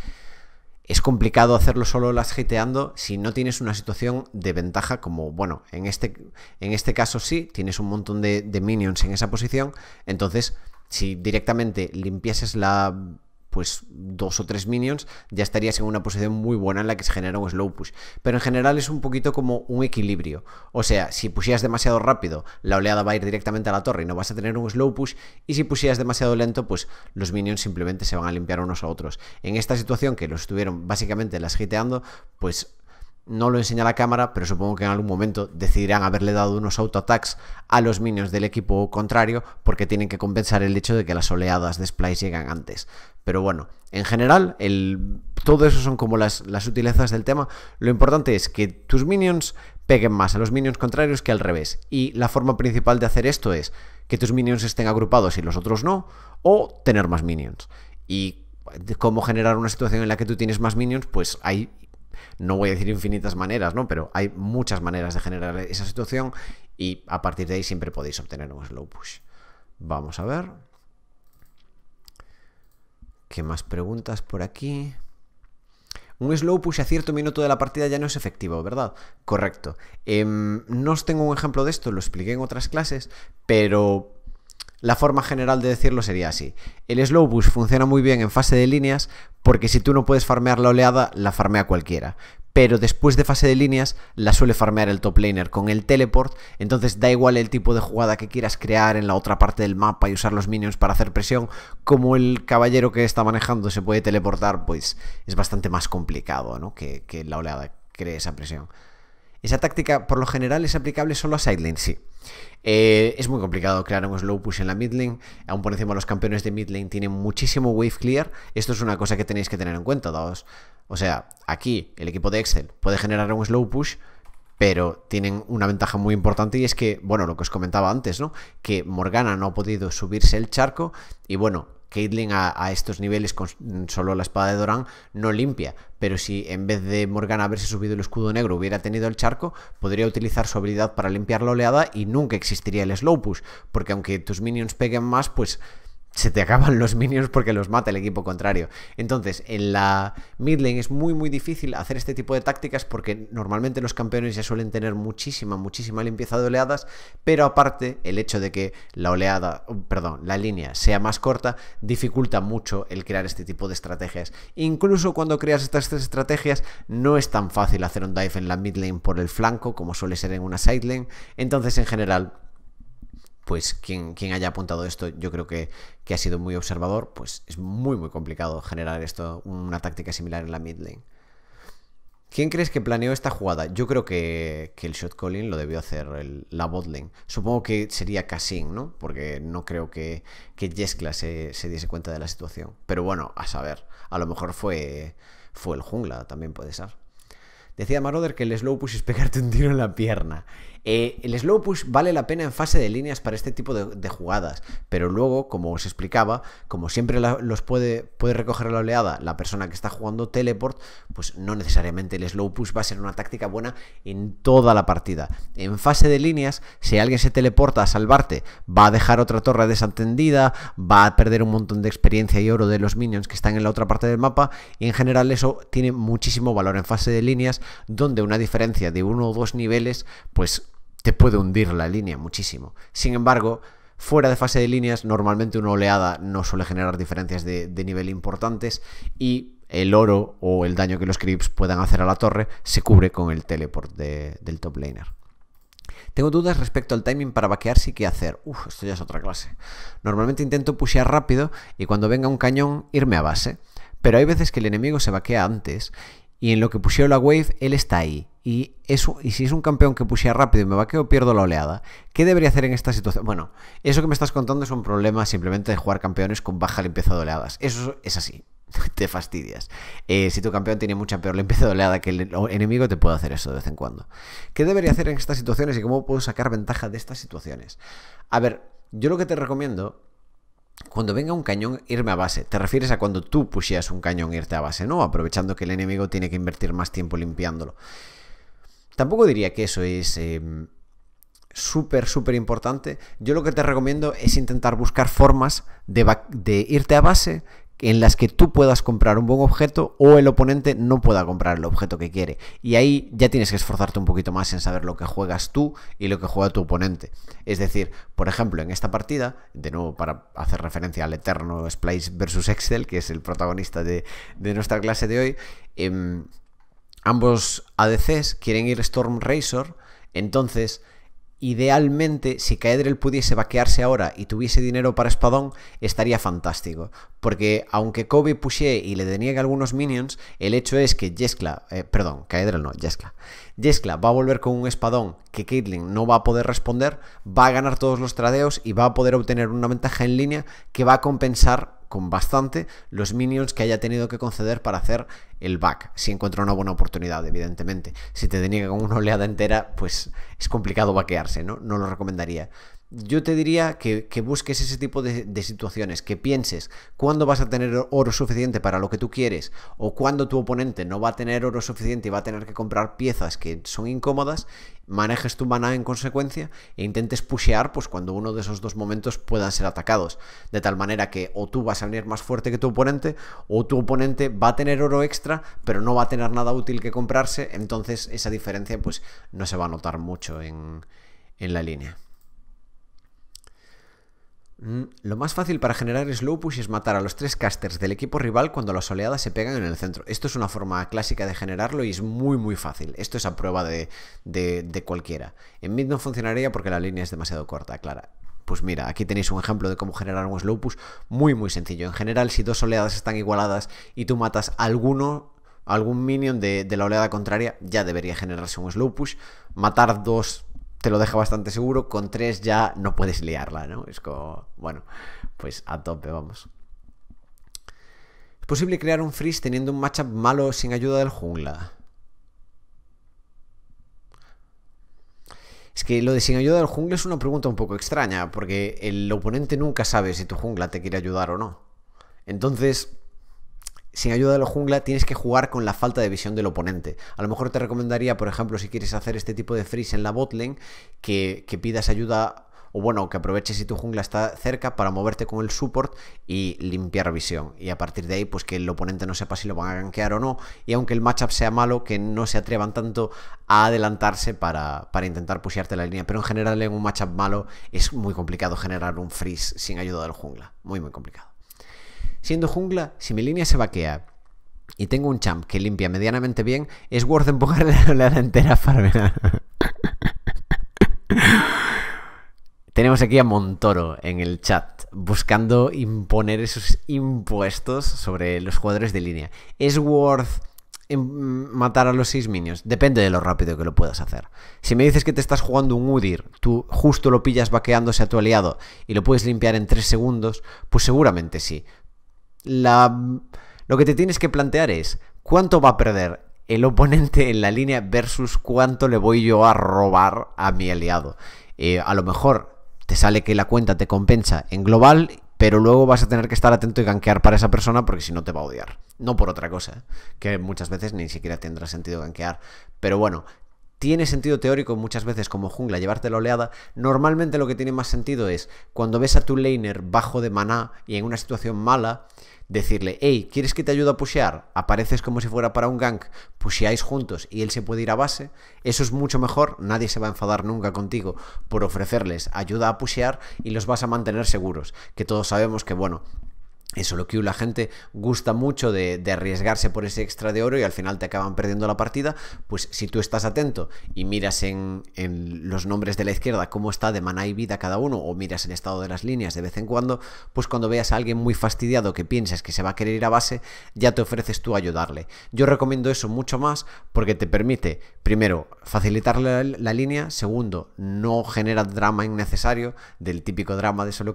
es complicado hacerlo solo las hiteando si no tienes una situación de ventaja como, bueno, en este, en este caso sí, tienes un montón de, de minions en esa posición, entonces si directamente limpiases la pues dos o tres minions, ya estarías en una posición muy buena en la que se genera un slow push. Pero en general es un poquito como un equilibrio. O sea, si pusieras demasiado rápido, la oleada va a ir directamente a la torre y no vas a tener un slow push. Y si pusieras demasiado lento, pues los minions simplemente se van a limpiar unos a otros. En esta situación que los estuvieron básicamente las hiteando, pues no lo enseña la cámara, pero supongo que en algún momento decidirán haberle dado unos auto-attacks a los minions del equipo contrario porque tienen que compensar el hecho de que las oleadas de Splice llegan antes. Pero bueno, en general, el... todo eso son como las, las sutilezas del tema. Lo importante es que tus minions peguen más a los minions contrarios que al revés. Y la forma principal de hacer esto es que tus minions estén agrupados y los otros no, o tener más minions. Y cómo generar una situación en la que tú tienes más minions, pues hay no voy a decir infinitas maneras, ¿no? Pero hay muchas maneras de generar esa situación y a partir de ahí siempre podéis obtener un slow push. Vamos a ver. ¿Qué más preguntas por aquí? Un slow push a cierto minuto de la partida ya no es efectivo, ¿verdad? Correcto. Em, no os tengo un ejemplo de esto, lo expliqué en otras clases, pero la forma general de decirlo sería así. El slow push funciona muy bien en fase de líneas porque si tú no puedes farmear la oleada, la farmea cualquiera. Pero después de fase de líneas, la suele farmear el top laner con el teleport, entonces da igual el tipo de jugada que quieras crear en la otra parte del mapa y usar los minions para hacer presión, como el caballero que está manejando se puede teleportar, pues es bastante más complicado ¿no? que, que la oleada cree esa presión. Esa táctica por lo general es aplicable solo a sideline, sí. Eh, es muy complicado crear un slow push en la mid lane. Aún por encima los campeones de mid lane tienen muchísimo wave clear. Esto es una cosa que tenéis que tener en cuenta, dados. O sea, aquí el equipo de Excel puede generar un slow push, pero tienen una ventaja muy importante y es que, bueno, lo que os comentaba antes, ¿no? Que Morgana no ha podido subirse el charco y bueno, Caitlyn a, estos niveles con mm, solo la espada de Doran no limpia, pero si en vez de Morgana haberse subido el escudo negro hubiera tenido el charco, podría utilizar su habilidad para limpiar la oleada y nunca existiría el slow push, porque aunque tus minions peguen más, pues se te acaban los minions porque los mata el equipo contrario. Entonces, en la mid lane es muy muy difícil hacer este tipo de tácticas porque normalmente los campeones ya suelen tener muchísima, muchísima limpieza de oleadas, pero aparte el hecho de que la oleada, uh, perdón, la línea sea más corta dificulta mucho el crear este tipo de estrategias. Incluso cuando creas estas tres estrategias no es tan fácil hacer un dive en la mid lane por el flanco como suele ser en una side lane, entonces en general pues quien, quien haya apuntado esto, yo creo que, ha sido muy observador, pues es muy, muy complicado generar esto, una táctica similar en la mid lane. ¿Quién crees que planeó esta jugada? Yo creo que, el shot calling lo debió hacer el, la botlane. Supongo que sería Cassin, ¿no? Porque no creo que, que Jeskla se, diese cuenta de la situación. Pero bueno, a saber. A lo mejor fue, fue el jungla, también puede ser. Decía Maroder que el slow pusiste es *laughs* pegarte un tiro en la pierna. Eh, el slow push vale la pena en fase de líneas para este tipo de, jugadas, pero luego, como os explicaba, como siempre los puede, puede recoger la oleada la persona que está jugando teleport, pues no necesariamente el slow push va a ser una táctica buena en toda la partida. En fase de líneas, si alguien se teleporta a salvarte, va a dejar otra torre desatendida, va a perder un montón de experiencia y oro de los minions que están en la otra parte del mapa, y en general eso tiene muchísimo valor en fase de líneas, donde una diferencia de uno o dos niveles, pues puede hundir la línea muchísimo. Sin embargo, fuera de fase de líneas, normalmente una oleada no suele generar diferencias de, nivel importantes y el oro o el daño que los creeps puedan hacer a la torre se cubre con el teleport del top laner. Tengo dudas respecto al timing para vaquear si qué hacer. Uf, esto ya es otra clase. Normalmente intento pushear rápido y cuando venga un cañón irme a base. Pero hay veces que el enemigo se vaquea antes y en lo que pusieron la wave, él está ahí. Y, eso, y si es un campeón que pusía rápido y me va que pierdo la oleada, ¿qué debería hacer en esta situación? Bueno, eso que me estás contando es un problema simplemente de jugar campeones con baja limpieza de oleadas. Eso es así. *laughs* te fastidias. Eh, si tu campeón tiene mucha peor limpieza de oleada que el enemigo, te puedo hacer eso de vez en cuando. ¿Qué debería hacer en estas situaciones y cómo puedo sacar ventaja de estas situaciones? A ver, yo lo que te recomiendo cuando venga un cañón, irme a base. Te refieres a cuando tú pusieras un cañón e irte a base, ¿no? Aprovechando que el enemigo tiene que invertir más tiempo limpiándolo. Tampoco diría que eso es em, súper, súper importante. Yo lo que te recomiendo es intentar buscar formas de irte a base en las que tú puedas comprar un buen objeto o el oponente no pueda comprar el objeto que quiere. Y ahí ya tienes que esforzarte un poquito más en saber lo que juegas tú y lo que juega tu oponente. Es decir, por ejemplo, en esta partida, de nuevo para hacer referencia al eterno Splice versus Excel, que es el protagonista de, nuestra clase de hoy, em, ambos ADCs quieren ir Storm Razor, entonces Idealmente, si Kaedrel pudiese vaquearse ahora y tuviese dinero para Espadón, estaría fantástico. Porque aunque Kobe pushe y le deniegue algunos minions, el hecho es que Jeskla, eh, perdón, no, Jeskla, Jeskla va a volver con un Espadón que Caitlyn no va a poder responder, va a ganar todos los tradeos y va a poder obtener una ventaja en línea que va a compensar con bastante los minions que haya tenido que conceder para hacer el back, si encuentra una buena oportunidad, evidentemente. Si te deniega con una oleada entera, pues es complicado vaquearse, ¿no? No lo recomendaría yo te diría que, busques ese tipo de, situaciones, que pienses cuándo vas a tener oro suficiente para lo que tú quieres o cuándo tu oponente no va a tener oro suficiente y va a tener que comprar piezas que son incómodas, manejes tu maná en consecuencia e intentes pushear pues, cuando uno de esos dos momentos puedan ser atacados, de tal manera que o tú vas a venir más fuerte que tu oponente o tu oponente va a tener oro extra pero no va a tener nada útil que comprarse, entonces esa diferencia pues no se va a notar mucho en la línea. Mm, lo más fácil para generar slow push es matar a los tres casters del equipo rival cuando las oleadas se pegan en el centro. Esto es una forma clásica de generarlo y es muy muy fácil. Esto es a prueba de, de, cualquiera. En mid no funcionaría porque la línea es demasiado corta, clara. Pues mira, aquí tenéis un ejemplo de cómo generar un slow push muy muy sencillo. En general, si dos oleadas están igualadas y tú matas alguno, algún minion de, de la oleada contraria, ya debería generarse un slow push. Matar dos te lo deja bastante seguro, con 3 ya no puedes liarla, ¿no? Es como, bueno, pues a tope, vamos. ¿Es posible crear un freeze teniendo un matchup malo sin ayuda del jungla? Es que lo de sin ayuda del jungla es una pregunta un poco extraña, porque el oponente nunca sabe si tu jungla te quiere ayudar o no. Entonces, sin ayuda de la jungla tienes que jugar con la falta de visión del oponente. A lo mejor te recomendaría, por ejemplo, si quieres hacer este tipo de freeze en la botlane, que, pidas ayuda o bueno, que aproveches si tu jungla está cerca para moverte con el support y limpiar visión. Y a partir de ahí, pues que el oponente no sepa si lo van a gankear o no. Y aunque el matchup sea malo, que no se atrevan tanto a adelantarse para, intentar pusearte la línea. Pero en general, en un matchup malo es muy complicado generar un freeze sin ayuda de del jungla. Muy, muy complicado. Siendo jungla, si mi línea se vaquea y tengo un champ que limpia medianamente bien, es worth empujarle la oleada entera para... *laughs* Tenemos aquí a Montoro en el chat buscando imponer esos impuestos sobre los jugadores de línea. ¿Es worth em, matar a los 6 minions? Depende de lo rápido que lo puedas hacer. Si me dices que te estás jugando un Udir, tú justo lo pillas vaqueándose a tu aliado y lo puedes limpiar en 3 segundos, pues seguramente sí lo que te tienes que plantear es cuánto va a perder el oponente en la línea versus cuánto le voy yo a robar a mi aliado. Eh, a lo mejor te sale que la cuenta te compensa en global, pero luego vas a tener que estar atento y ganquear para esa persona porque si no te va a odiar. No por otra cosa, ¿eh? que muchas veces ni siquiera tendrá sentido ganquear Pero bueno, tiene sentido teórico muchas veces como jungla llevarte la oleada, normalmente lo que tiene más sentido es cuando ves a tu laner bajo de maná y en una situación mala, decirle, hey, ¿quieres que te ayude a pushear? Apareces como si fuera para un gank, pusheáis juntos y él se puede ir a base, eso es mucho mejor, nadie se va a enfadar nunca contigo por ofrecerles ayuda a pushear y los vas a mantener seguros, que todos sabemos que, bueno, eso lo que la gente gusta mucho de, arriesgarse por ese extra de oro y al final te acaban perdiendo la partida, pues si tú estás atento y miras en, los nombres de la izquierda cómo está de maná y vida cada uno o miras el estado de las líneas de vez en cuando, pues cuando veas a alguien muy fastidiado que piensas que se va a querer ir a base, ya te ofreces tú ayudarle. Yo recomiendo eso mucho más porque te permite, primero, facilitar la, línea, segundo, no genera drama innecesario del típico drama de solo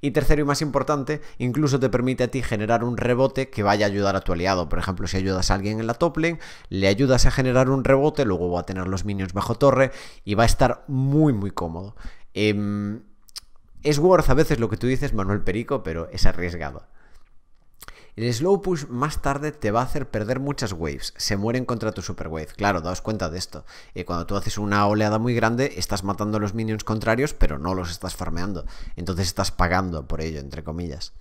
y tercero y más importante, incluso te permite a ti generar un rebote que vaya a ayudar a tu aliado. Por ejemplo, si ayudas a alguien en la top lane, le ayudas a generar un rebote, luego va a tener los minions bajo torre y va a estar muy, muy cómodo. Em, es worth a veces lo que tú dices, Manuel Perico, pero es arriesgado. El slow push más tarde te va a hacer perder muchas waves. Se mueren contra tu super wave. Claro, daos cuenta de esto. Eh, cuando tú haces una oleada muy grande, estás matando a los minions contrarios, pero no los estás farmeando. Entonces estás pagando por ello, entre comillas.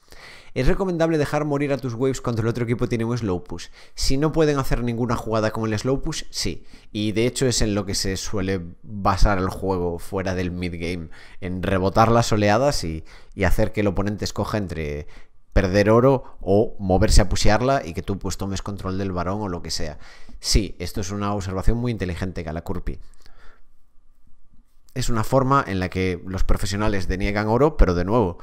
Es recomendable dejar morir a tus waves cuando el otro equipo tiene un slow push. Si no pueden hacer ninguna jugada con el slow push, sí. Y de hecho es en lo que se suele basar el juego fuera del mid-game, en rebotar las oleadas y, hacer que el oponente escoja entre perder oro o moverse a pusearla y que tú pues tomes control del varón o lo que sea. Sí, esto es una observación muy inteligente, curpi. Es una forma en la que los profesionales deniegan oro, pero de nuevo,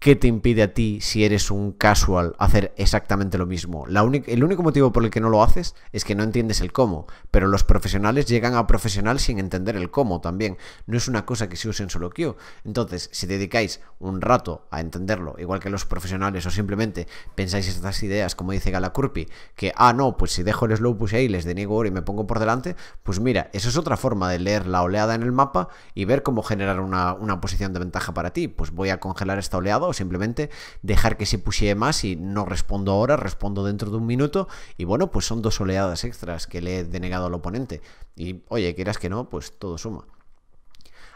¿qué te impide a ti, si eres un casual, hacer exactamente lo mismo? el único motivo por el que no lo haces es que no entiendes el cómo, pero los profesionales llegan a profesional sin entender el cómo también. No es una cosa que se use en solo queue. Entonces, si dedicáis un rato a entenderlo, igual que los profesionales, o simplemente pensáis estas ideas, como dice Galacurpi, que, ah, no, pues si dejo el slow push ahí, les deniego oro y me pongo por delante, pues mira, eso es otra forma de leer la oleada en el mapa y ver cómo generar una, una posición de ventaja para ti. Pues voy a congelar esta oleada simplemente dejar que se pusiera más y no respondo ahora, respondo dentro de un minuto y bueno, pues son dos oleadas extras que le he denegado al oponente y oye, quieras que no, pues todo suma.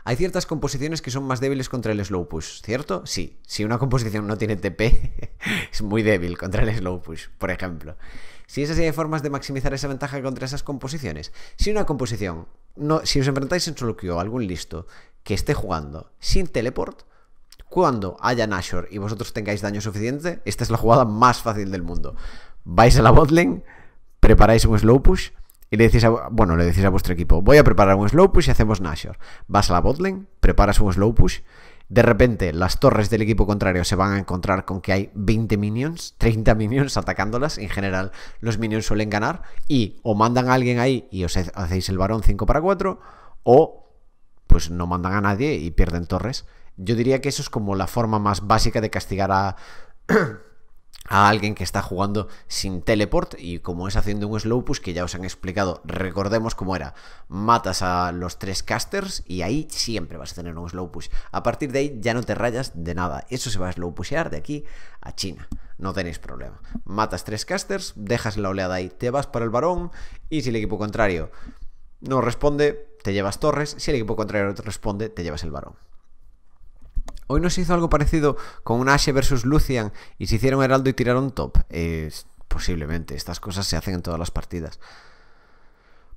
Hay ciertas composiciones que son más débiles contra el slow push, ¿cierto? Sí, si una composición no tiene TP, *laughs* es muy débil contra el slow push, por ejemplo. Si esas así, hay formas de maximizar esa ventaja contra esas composiciones. Si una composición, no, si os enfrentáis en solo queue a algún listo que esté jugando sin teleport, cuando haya Nashor y vosotros tengáis daño suficiente, esta es la jugada más fácil del mundo. Vais a la botlane, preparáis un slow push y le decís a, bueno, le a vuestro equipo, voy a preparar un slow push y hacemos Nashor. Vas a la botlane, preparas un slow push, de repente las torres del equipo contrario se van a encontrar con que hay 20 minions, 30 minions atacándolas, en general los minions suelen ganar y o mandan a alguien ahí y os hacéis el varón 5 para 4 o pues no mandan a nadie y pierden torres yo diría que eso es como la forma más básica de castigar a... *clears throat* a alguien que está jugando sin teleport y como es haciendo un slow push que ya os han explicado, recordemos cómo era, matas a los tres casters y ahí siempre vas a tener un slow push. A partir de ahí ya no te rayas de nada, eso se va a slow pushear de aquí a China, no tenéis problema. Matas tres casters, dejas la oleada ahí, te vas para el varón y si el equipo contrario no responde, te llevas torres, si el equipo contrario no te responde, te llevas el varón. Hoy no se hizo algo parecido con un Ashe versus Lucian y se hicieron Heraldo y tiraron top. posiblemente, estas cosas se hacen en todas las partidas.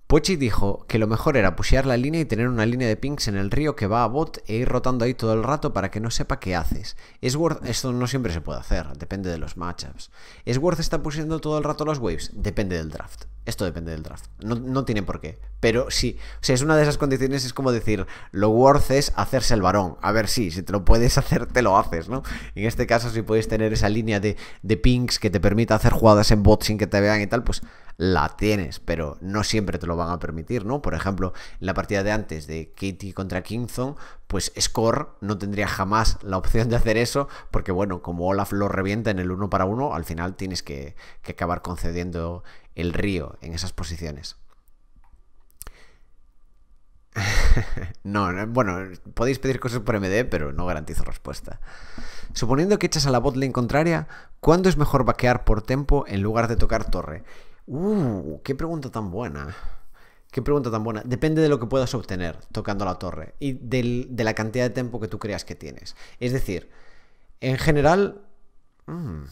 Pochi dijo que lo mejor era pushear la línea y tener una línea de pings en el río que va a bot e ir rotando ahí todo el rato para que no sepa qué haces. es worth, esto no siempre se puede hacer, depende de los matchups. es worth estar pusheando todo el rato los waves, depende del draft. Esto depende del draft, no, tiene por qué. Pero sí, o sea, es una de esas condiciones, es como decir, lo worth es hacerse el varón. A ver, si, si te lo puedes hacer, te lo haces, ¿no? En este caso, si puedes tener esa línea de, de pings que te permita hacer jugadas en bot sin que te vean y tal, pues la tienes, pero no siempre te lo van a permitir, ¿no? Por ejemplo, en la partida de antes de Katie contra Kingston, pues Score no tendría jamás la opción de hacer eso, porque bueno, como Olaf lo revienta en el uno para uno, al final tienes que, que acabar concediendo el río en esas posiciones. *laughs* no, bueno, podéis pedir cosas por MD, pero no garantizo respuesta. Suponiendo que echas a la botlane contraria, ¿cuándo es mejor vaquear por tempo en lugar de tocar torre? Uh, qué pregunta tan buena. Qué pregunta tan buena. Depende de lo que puedas obtener tocando la torre y del, de la cantidad de tiempo que tú creas que tienes. Es decir, en general, mm,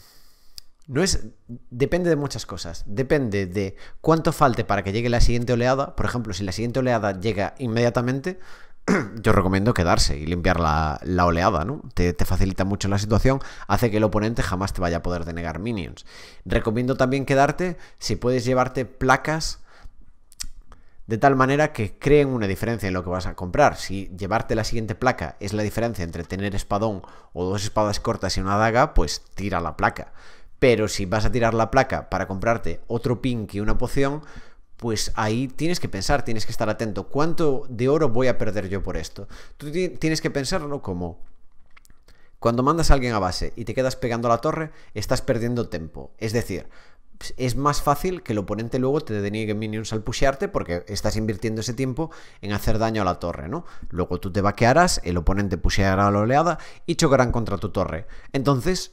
no es. Depende de muchas cosas. Depende de cuánto falte para que llegue la siguiente oleada. Por ejemplo, si la siguiente oleada llega inmediatamente, *clears throat* yo recomiendo quedarse y limpiar la, oleada, ¿no? Te, te, facilita mucho la situación, hace que el oponente jamás te vaya a poder denegar minions. Recomiendo también quedarte si puedes llevarte placas de tal manera que creen una diferencia en lo que vas a comprar. Si llevarte la siguiente placa es la diferencia entre tener espadón o dos espadas cortas y una daga, pues tira la placa. Pero si vas a tirar la placa para comprarte otro pink y una poción, pues ahí tienes que pensar, tienes que estar atento. ¿Cuánto de oro voy a perder yo por esto? Tú tienes que pensarlo como... Cuando mandas a alguien a base y te quedas pegando a la torre, estás perdiendo tiempo. Es decir, pues, es más fácil que el oponente luego te deniegue minions al pushearte porque estás invirtiendo ese tiempo en hacer daño a la torre, ¿no? Luego tú te vaquearás, el oponente pusheará a la oleada y chocarán contra tu torre. Entonces,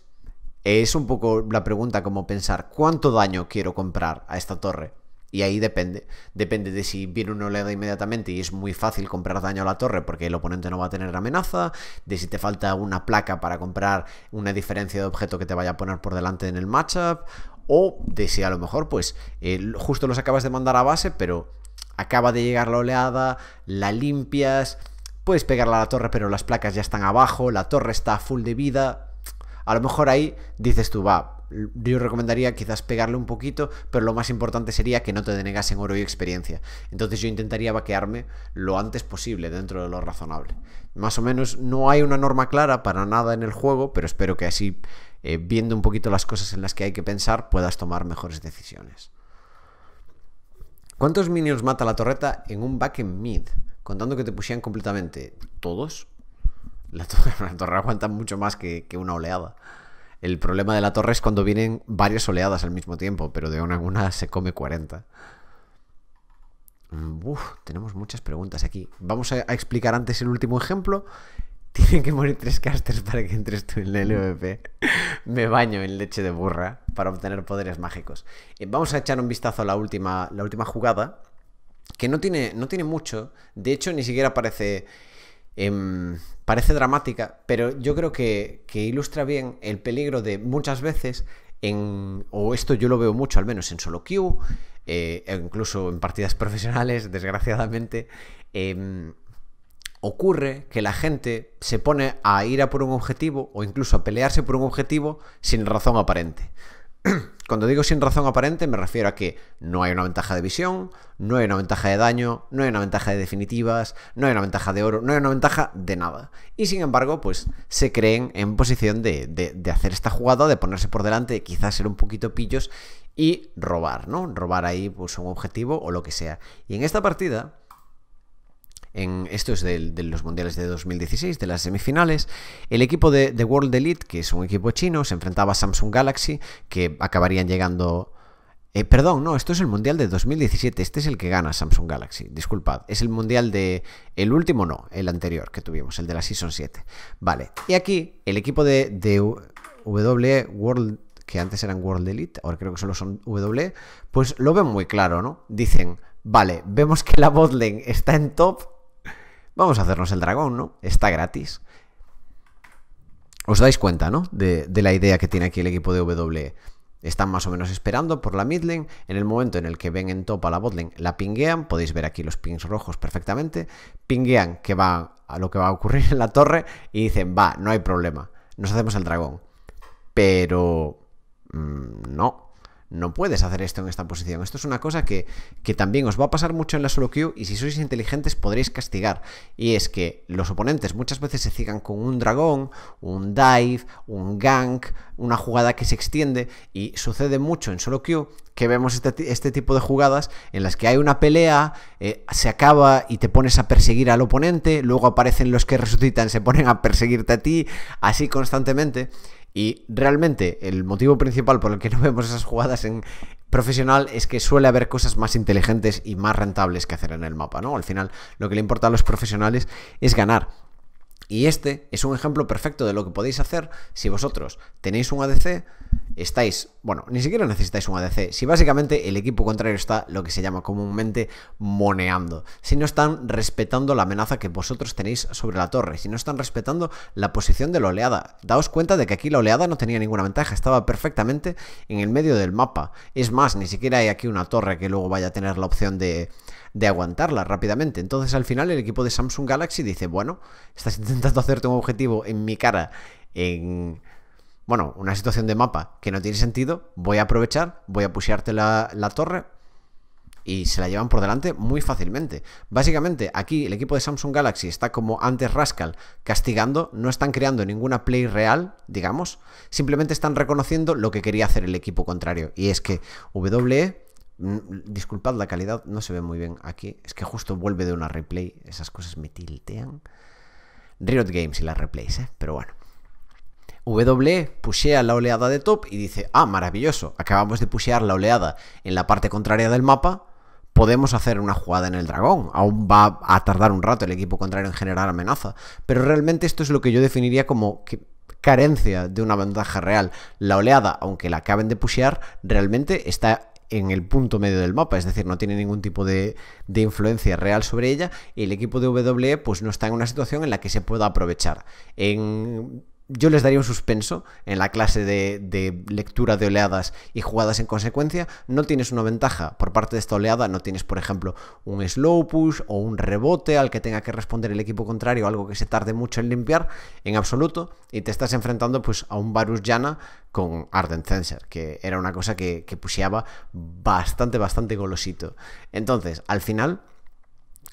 es un poco la pregunta como pensar, ¿cuánto daño quiero comprar a esta torre? Y ahí depende. Depende de si viene una oleada inmediatamente y es muy fácil comprar daño a la torre porque el oponente no va a tener amenaza. De si te falta una placa para comprar una diferencia de objeto que te vaya a poner por delante en el matchup. O de si a lo mejor, pues, eh, justo los acabas de mandar a base, pero acaba de llegar la oleada, la limpias. Puedes pegarla a la torre, pero las placas ya están abajo, la torre está full de vida. A lo mejor ahí dices tú, va, Mm, yo recomendaría quizás pegarle un poquito, pero lo más importante sería que no te denegasen oro y experiencia. Entonces yo intentaría vaquearme lo antes posible dentro de lo razonable. Más o menos no hay una norma clara para nada en el juego, pero espero que así, eh, viendo un poquito las cosas en las que hay que pensar, puedas tomar mejores decisiones. ¿Cuántos minions mata la torreta en un back en mid? Contando que te pusían completamente. ¿Todos? *laughs* La, torre, aguanta mucho más que una oleada. El problema de la torre es cuando vienen varias oleadas al mismo tiempo, pero de una en una se come 40. Mm, tenemos muchas preguntas aquí. Vamos a, explicar antes el último ejemplo. *laughs* Tienen que morir tres casters para que entres tú en el LVP. *laughs* Me baño en leche de burra para obtener poderes mágicos. Eh, vamos a echar un vistazo a la última, la última jugada, que no tiene, no tiene mucho. De hecho, ni siquiera aparece... Em, parece dramática, pero yo creo que, ilustra bien el peligro de muchas veces en, o esto yo lo veo mucho, al menos en solo queue, eh, incluso en partidas *laughs* profesionales, desgraciadamente, em, ocurre que la gente se pone a ir a por un objetivo o incluso a pelearse por un objetivo sin razón aparente. *clears throat* Cuando digo sin razón aparente me refiero a que no hay una ventaja de visión, no hay una ventaja de daño, no hay una ventaja de definitivas, no hay una ventaja de oro, no hay una ventaja de nada. Y sin embargo, pues se creen en posición de, hacer esta jugada, de ponerse por delante, quizás ser un poquito pillos y robar, ¿no? Robar ahí pues un objetivo o lo que sea. Y en esta partida esto es de, los mundiales de 2016, de las semifinales, el equipo de, World Elite, que es un equipo chino, se enfrentaba a Samsung Galaxy, que acabarían llegando eh, perdón, no, esto es el Mundial de 2017, este es el que gana Samsung Galaxy, disculpad, es el Mundial de... El último no, el anterior que tuvimos, el de la Season 7. Vale, y aquí el equipo de, de W World, que antes eran World Elite, ahora creo que solo son W, pues lo ven muy claro, ¿no? Dicen, vale, vemos que la botlane está en top Vamos a hacernos el dragón, ¿no? Está gratis. Os dais cuenta, ¿no? De, la idea que tiene aquí el equipo de W están más o menos esperando por la midlane. En el momento en el que ven en top la botlane, la pinguean. Podéis ver aquí los pings rojos perfectamente. Pinguean que va a lo que va a ocurrir *laughs* en la torre y dicen, va, no hay problema, nos hacemos el dragón. Pero... Mm, no no puedes hacer esto en esta posición. Esto es una cosa que, también os va a pasar mucho en la solo queue y si sois inteligentes podréis castigar. Y es que los oponentes muchas veces se cigan con un dragón, un dive, un gank, una jugada que se extiende y sucede mucho en solo queue que vemos este, este tipo de jugadas en las que hay una pelea, eh, se acaba y te pones a perseguir al oponente, luego aparecen los que resucitan, se ponen a perseguirte a ti, así constantemente. Y realmente el motivo principal por el que no vemos esas jugadas en profesional es que suele haber cosas más inteligentes y más rentables que hacer en el mapa, ¿no? Al final lo que le importa a los profesionales es ganar. Y este es un ejemplo perfecto de lo que podéis hacer si vosotros tenéis un ADC, estáis, bueno, ni siquiera necesitáis un ADC, si básicamente el equipo contrario está lo que se llama comúnmente moneando, si no están respetando la amenaza que vosotros tenéis sobre la torre, si no están respetando la posición de la oleada. Daos cuenta de que aquí la oleada no tenía ninguna ventaja, estaba perfectamente en el medio del mapa. Es más, ni siquiera hay aquí una torre que luego vaya a tener la opción de, aguantarla rápidamente. Entonces al final el equipo de Samsung Galaxy dice, bueno, estáis intentando hacerte un objetivo en mi cara, en, bueno, una situación de mapa que no tiene sentido, voy a aprovechar, voy a pushearte la, la torre y se la llevan por delante muy fácilmente. Básicamente, aquí el equipo de Samsung Galaxy está como antes Rascal castigando, no están creando ninguna play real, digamos, simplemente están reconociendo lo que quería hacer el equipo contrario. Y es que WE, mm, disculpad la calidad, no se ve muy bien aquí, es que justo vuelve de una replay, esas cosas me tiltean. Riot Games y la replays, ¿eh? pero bueno. W pushea la oleada de top y dice, ah, maravilloso, acabamos de pushear la oleada en la parte contraria del mapa, podemos hacer una jugada en el dragón. Aún va a tardar un rato el equipo contrario en generar amenaza. Pero realmente esto es lo que yo definiría como carencia de una ventaja real. La oleada, aunque la acaben de pushear, realmente está en el punto medio del mapa, es decir, no tiene ningún tipo de, de, influencia real sobre ella y el equipo de WWE pues no está en una situación en la que se pueda aprovechar. En yo les daría un suspenso en la clase de, lectura de oleadas y jugadas en consecuencia. No tienes una ventaja por parte de esta oleada, no tienes, por ejemplo, un slow push o un rebote al que tenga que responder el equipo contrario, algo que se tarde mucho en limpiar, en absoluto. Y te estás enfrentando pues, a un Varus Llana con Arden Censer, que era una cosa que, que bastante, bastante golosito. Entonces, al final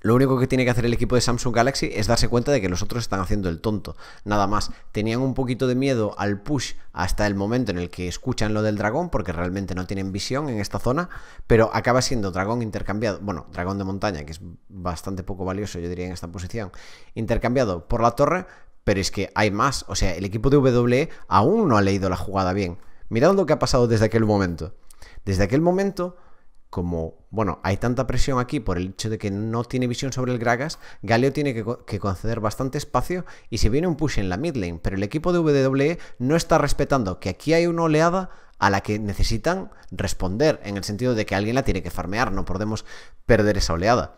lo único que tiene que hacer el equipo de Samsung Galaxy es darse cuenta de que los otros están haciendo el tonto. Nada más. Tenían un poquito de miedo al push hasta el momento en el que escuchan lo del dragón, porque realmente no tienen visión en esta zona, pero acaba siendo dragón intercambiado, bueno, dragón de montaña, que es bastante poco valioso, yo diría, en esta posición, intercambiado por la torre, pero es que hay más. O sea, el equipo de WWE aún no ha leído la jugada bien. Mirad lo que ha pasado desde aquel momento. Desde aquel momento como, bueno, hay tanta presión aquí por el hecho de que no tiene visión sobre el Gragas, Galio tiene que, que, conceder bastante espacio y se viene un push en la mid lane, pero el equipo de WWE no está respetando que aquí hay una oleada a la que necesitan responder, en el sentido de que alguien la tiene que farmear, no podemos perder esa oleada.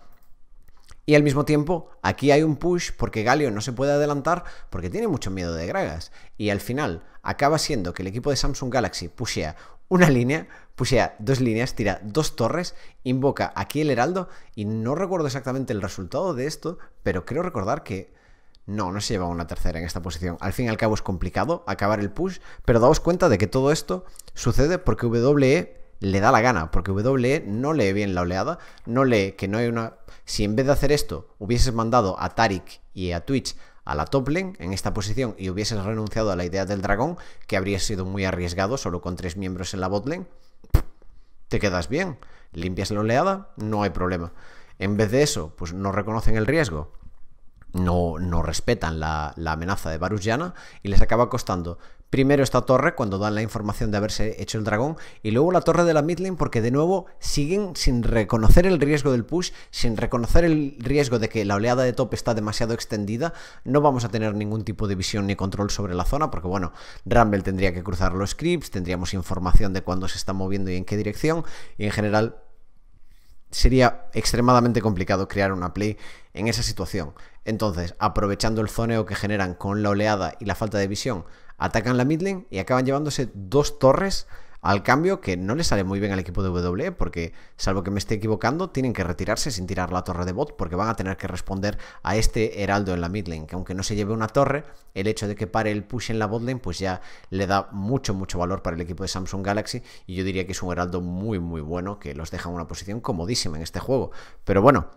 Y al mismo tiempo, aquí hay un push porque Galio no se puede adelantar porque tiene mucho miedo de Gragas. Y al final acaba siendo que el equipo de Samsung Galaxy pushea una línea Pushea dos líneas, tira dos torres, invoca aquí el heraldo y no recuerdo exactamente el resultado de esto, pero creo recordar que... No, no se lleva una tercera en esta posición. Al fin y al cabo es complicado acabar el push, pero daos cuenta de que todo esto sucede porque WE le da la gana, porque WE no lee bien la oleada, no lee que no hay una... Si en vez de hacer esto hubieses mandado a Tarik y a Twitch a la top lane en esta posición y hubieses renunciado a la idea del dragón, que habría sido muy arriesgado solo con tres miembros en la bot lane, te quedas bien, limpias la oleada, no hay problema. En vez de eso, pues no reconocen el riesgo, no, no respetan la, amenaza de Varusiana y les acaba costando Primero esta torre, cuando dan la información de haberse hecho el dragón, y luego la torre de la midlane, porque de nuevo siguen sin reconocer el riesgo del push, sin reconocer el riesgo de que la oleada de top está demasiado extendida, no vamos a tener ningún tipo de visión ni control sobre la zona, porque bueno, Rumble tendría que cruzar los scripts, tendríamos información de cuándo se está moviendo y en qué dirección, y en general sería extremadamente complicado crear una play en esa situación. Entonces, aprovechando el zoneo que generan con la oleada y la falta de visión, atacan la midlane y acaban llevándose dos torres al cambio que no le sale muy bien al equipo de W porque, salvo que me esté equivocando, tienen que retirarse sin tirar la torre de bot porque van a tener que responder a este heraldo en la midlane que aunque no se lleve una torre, el hecho de que pare el push en la botlane pues ya le da mucho, mucho valor para el equipo de Samsung Galaxy y yo diría que es un heraldo muy, muy bueno que los deja en una posición comodísima en este juego. Pero bueno,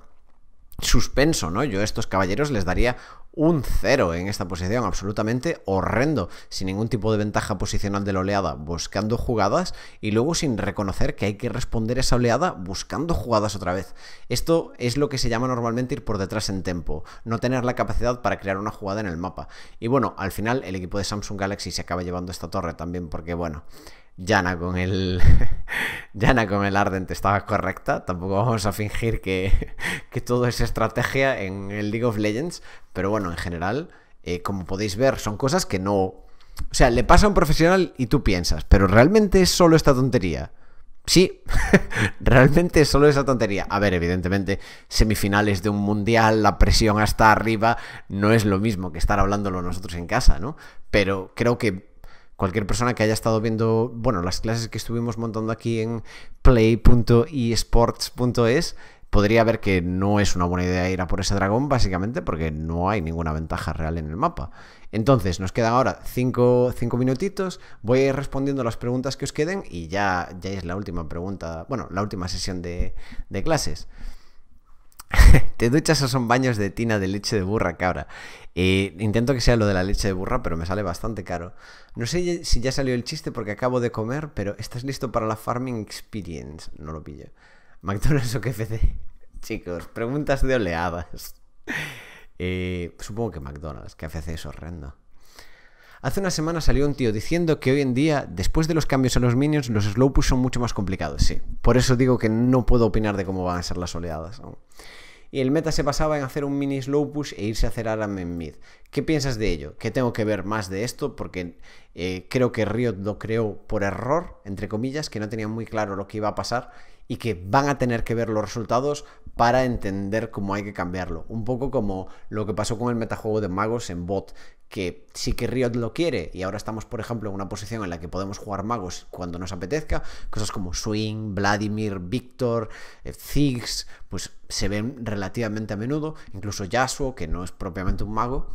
suspenso, ¿no? Yo a estos caballeros les daría un cero en esta posición, absolutamente horrendo, sin ningún tipo de ventaja posicional de la oleada, buscando jugadas y luego sin reconocer que hay que responder esa oleada buscando jugadas otra vez. Esto es lo que se llama normalmente ir por detrás en tempo, no tener la capacidad para crear una jugada en el mapa. Y bueno, al final el equipo de Samsung Galaxy se acaba llevando esta torre también porque, bueno, Yana con el. *laughs* Yana con el Ardent estaba correcta. Tampoco vamos a fingir *laughs* que, todo es estrategia en el League of Legends. Pero bueno, en general, eh, como podéis ver, son cosas que no. O sea, le pasa a un profesional y tú piensas, pero realmente es solo esta tontería. Sí, *laughs* realmente es solo esa tontería. A ver, evidentemente, semifinales de un mundial, la presión hasta arriba, no es lo mismo que estar hablándolo nosotros en casa, ¿no? Pero creo que cualquier persona que haya estado viendo, bueno, las clases que estuvimos montando aquí en play.esports.es, podría ver que no es una buena idea ir a por ese dragón, básicamente porque no hay ninguna ventaja real en el mapa. Entonces, nos quedan ahora cinco minutitos, voy a ir respondiendo las preguntas que os queden y ya, ya es la última pregunta, bueno, la última sesión de clases. *laughs* te duchas o son baños de tina de leche de burra, cabra. Eh, intento que sea lo de la leche de burra, pero me sale bastante caro. No sé si ya salió el chiste porque acabo de comer, pero ¿estás listo para la Farming Experience? No lo pillo. *laughs* ¿McDonald's o KFC? *laughs* Chicos, preguntas de oleadas. Eh, supongo que McDonald's, KFC es horrendo. Hace una semana salió un tío diciendo que hoy en día, después de los cambios en los minions, los slow push son mucho más complicados, sí. Por eso digo que no puedo opinar de cómo van a ser las oleadas. Y el meta se basaba en hacer un mini slow push e irse a hacer Aram en mid. ¿Qué piensas de ello? ¿Qué tengo que ver más de esto? Porque eh, creo que Riot lo creó por error, entre comillas, que no tenía muy claro lo que iba a pasar y que van a tener que ver los resultados para entender cómo hay que cambiarlo. Un poco como lo que pasó con el metajuego de magos en bot, que sí que Riot lo quiere y ahora estamos, por ejemplo, en una posición en la que podemos jugar magos cuando nos apetezca, cosas como Swing, Vladimir, Víctor, eh, Ziggs, pues se ven relativamente a menudo, incluso Yasuo, que no es propiamente un mago,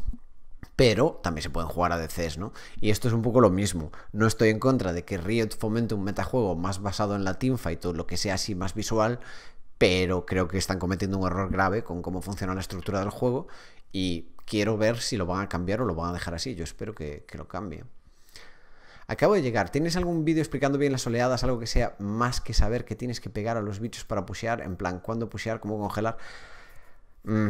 pero también se pueden jugar ADCs, ¿no? Y esto es un poco lo mismo. No estoy en contra de que Riot fomente un metajuego más basado en la teamfight o lo que sea así más visual, pero creo que están cometiendo un error grave con cómo funciona la estructura del juego y quiero ver si lo van a cambiar o lo van a dejar así. Yo espero que, lo cambie Acabo de llegar. ¿Tienes algún vídeo explicando bien las oleadas? Algo que sea más que saber que tienes que pegar a los bichos para pushear. En plan, ¿cuándo pushear? ¿Cómo congelar? Mm,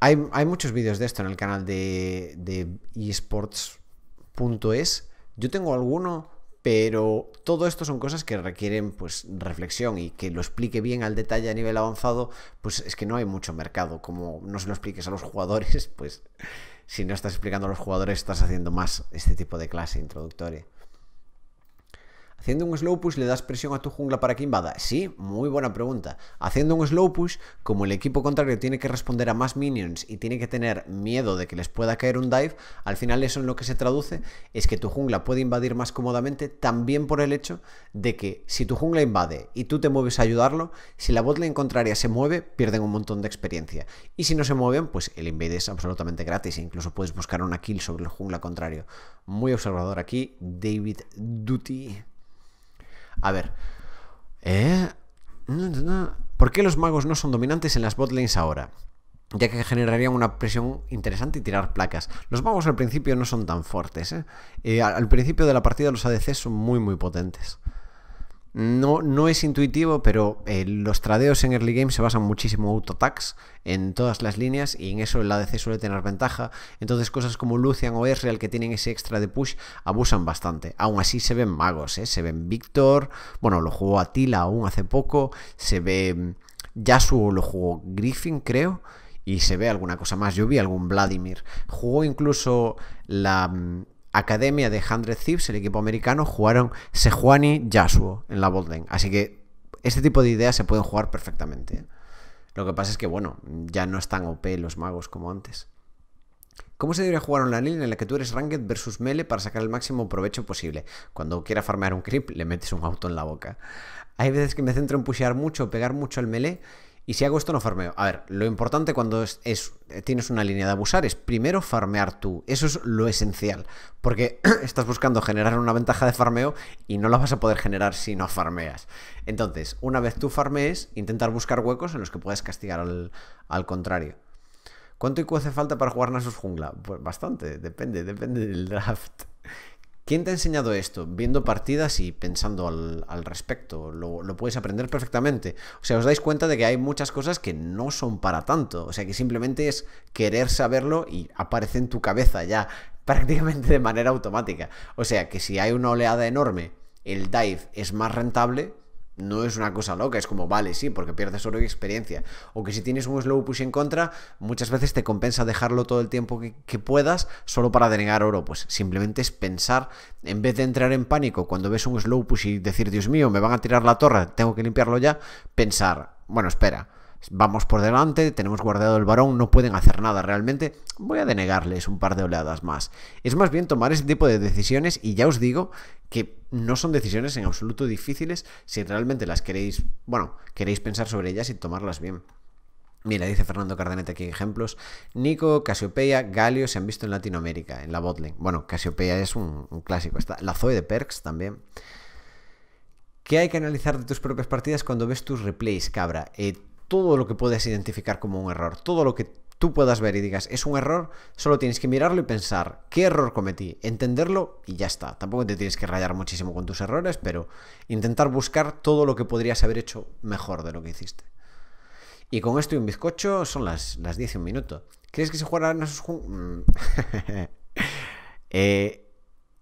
hay, muchos vídeos de esto en el canal de, de esports.es. Yo tengo alguno pero todo esto son cosas que requieren pues reflexión y que lo explique bien al detalle a nivel avanzado, pues es que no hay mucho mercado. Como no se lo expliques a los jugadores, *laughs* pues si no estás explicando a los jugadores estás haciendo más este tipo de clase introductoria. ¿Haciendo un slow push le das presión a tu jungla para que invada? Sí, muy buena pregunta. Haciendo un slow push, como el equipo contrario tiene que responder a más minions y tiene que tener miedo de que les pueda caer un dive, al final eso en lo que se traduce es que tu jungla puede invadir más cómodamente también por el hecho de que si tu jungla invade y tú te mueves a ayudarlo, si la botlane contraria se mueve, pierden un montón de experiencia. Y si no se mueven, pues el invade es absolutamente gratis incluso puedes buscar una kill sobre el jungla contrario. Muy observador aquí, David Duty. A ver. Eh, ¿Por qué los magos no son dominantes en las botlanes ahora? ya que generarían una presión interesante y tirar placas. Los magos al principio no son tan fuertes. Eh. Eh, al principio de la partida los ADC son muy muy potentes. No, no es intuitivo, pero eh, los tradeos en early game se basan muchísimo en auto tax en todas las líneas y en eso el ADC suele tener ventaja. Entonces cosas como Lucian o Ezreal que tienen ese extra de push abusan bastante. Aún así se ven magos, ¿eh? se ven Víctor, bueno, lo jugó Atila aún hace poco, se ve mm, Yasuo, lo jugó Griffin creo y se ve alguna cosa más. Yo vi algún Vladimir. Jugó incluso la mm, Academia de Hundred Thieves, el equipo americano, jugaron Sejuani Yasuo en la lane. Así que este tipo de ideas se pueden jugar perfectamente. ¿eh? Lo que pasa es que, bueno, ya no están OP los magos como antes. ¿Cómo se debería jugar una línea en la que tú eres ranked versus melee para sacar el máximo provecho posible? Cuando quiera farmear un creep, le metes un auto en la boca. Hay veces que me centro en pushear mucho o pegar mucho al melee y si hago esto, no farmeo. A ver, lo importante cuando es, tienes una línea de abusar es primero farmear tú. Eso es lo esencial. Porque *clears throat* estás buscando generar una ventaja de farmeo y no la vas a poder generar si no farmeas. Entonces, una vez tú farmees, intentar buscar huecos en los que puedas castigar al, al contrario. ¿Cuánto IQ hace falta para jugar Nasus Jungla? Pues bastante, depende, depende del draft. ¿Quién te ha enseñado esto? Viendo partidas y pensando al, respecto. Lo, lo, puedes aprender perfectamente. O sea, os dais cuenta de que hay muchas cosas que no son para tanto. O sea, que simplemente es querer saberlo y aparece en tu cabeza ya *laughs* prácticamente de manera automática. O sea, que si hay una oleada enorme, el dive es más rentable, no es una cosa loca, es como, vale, sí, porque pierdes oro y experiencia. O que si tienes un slow push en contra, muchas veces te compensa dejarlo todo el tiempo que, puedas solo para denegar oro. Pues simplemente es pensar, en vez de entrar en pánico cuando ves un slow push y decir, Dios mío, me van a tirar la torre, tengo que limpiarlo ya, pensar, bueno, espera vamos por delante, tenemos guardado el varón, no pueden hacer nada realmente, voy a denegarles un par de oleadas más. Es más bien tomar ese tipo de decisiones y ya os digo que no son decisiones en absoluto difíciles si realmente las queréis, bueno, queréis pensar sobre ellas y tomarlas bien. Mira, dice Fernando Cardenete aquí ejemplos. Nico, Casiopeia, Galio se han visto en Latinoamérica, en la botling Bueno, Casiopeia es un, clásico. Está, la Zoe de Perks también. ¿Qué hay que analizar de tus propias partidas cuando ves tus replays, cabra? Eh, todo lo que puedas identificar como un error, todo lo que tú puedas ver y digas, es un error, solo tienes que mirarlo y pensar, ¿qué error cometí? Entenderlo y ya está. Tampoco te tienes que rayar muchísimo con tus errores, pero intentar buscar todo lo que podrías haber hecho mejor de lo que hiciste. Y con esto y un bizcocho son las, las 10 y un minuto. ¿Crees que se jugarán jungla? *laughs* eh,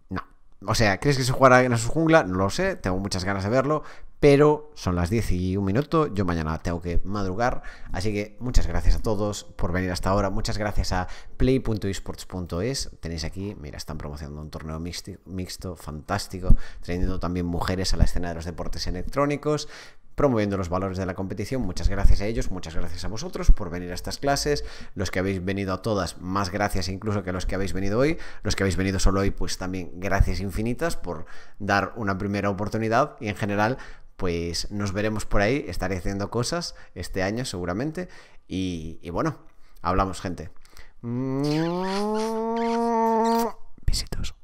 no. O sea, ¿crees que se jugará en su jungla? No lo sé, tengo muchas ganas de verlo, pero son las 10 y un minuto, yo mañana tengo que madrugar, así que muchas gracias a todos por venir hasta ahora, muchas gracias a play.esports.es, tenéis aquí, mira, están promocionando un torneo mixto, mixto fantástico, trayendo también mujeres a la escena de los deportes electrónicos, promoviendo los valores de la competición. Muchas gracias a ellos, muchas gracias a vosotros por venir a estas clases. Los que habéis venido a todas, más gracias incluso que los que habéis venido hoy. Los que habéis venido solo hoy, pues también gracias infinitas por dar una primera oportunidad y en general pues nos veremos por ahí, estaré haciendo cosas este año seguramente y, bueno, hablamos gente. Besitos.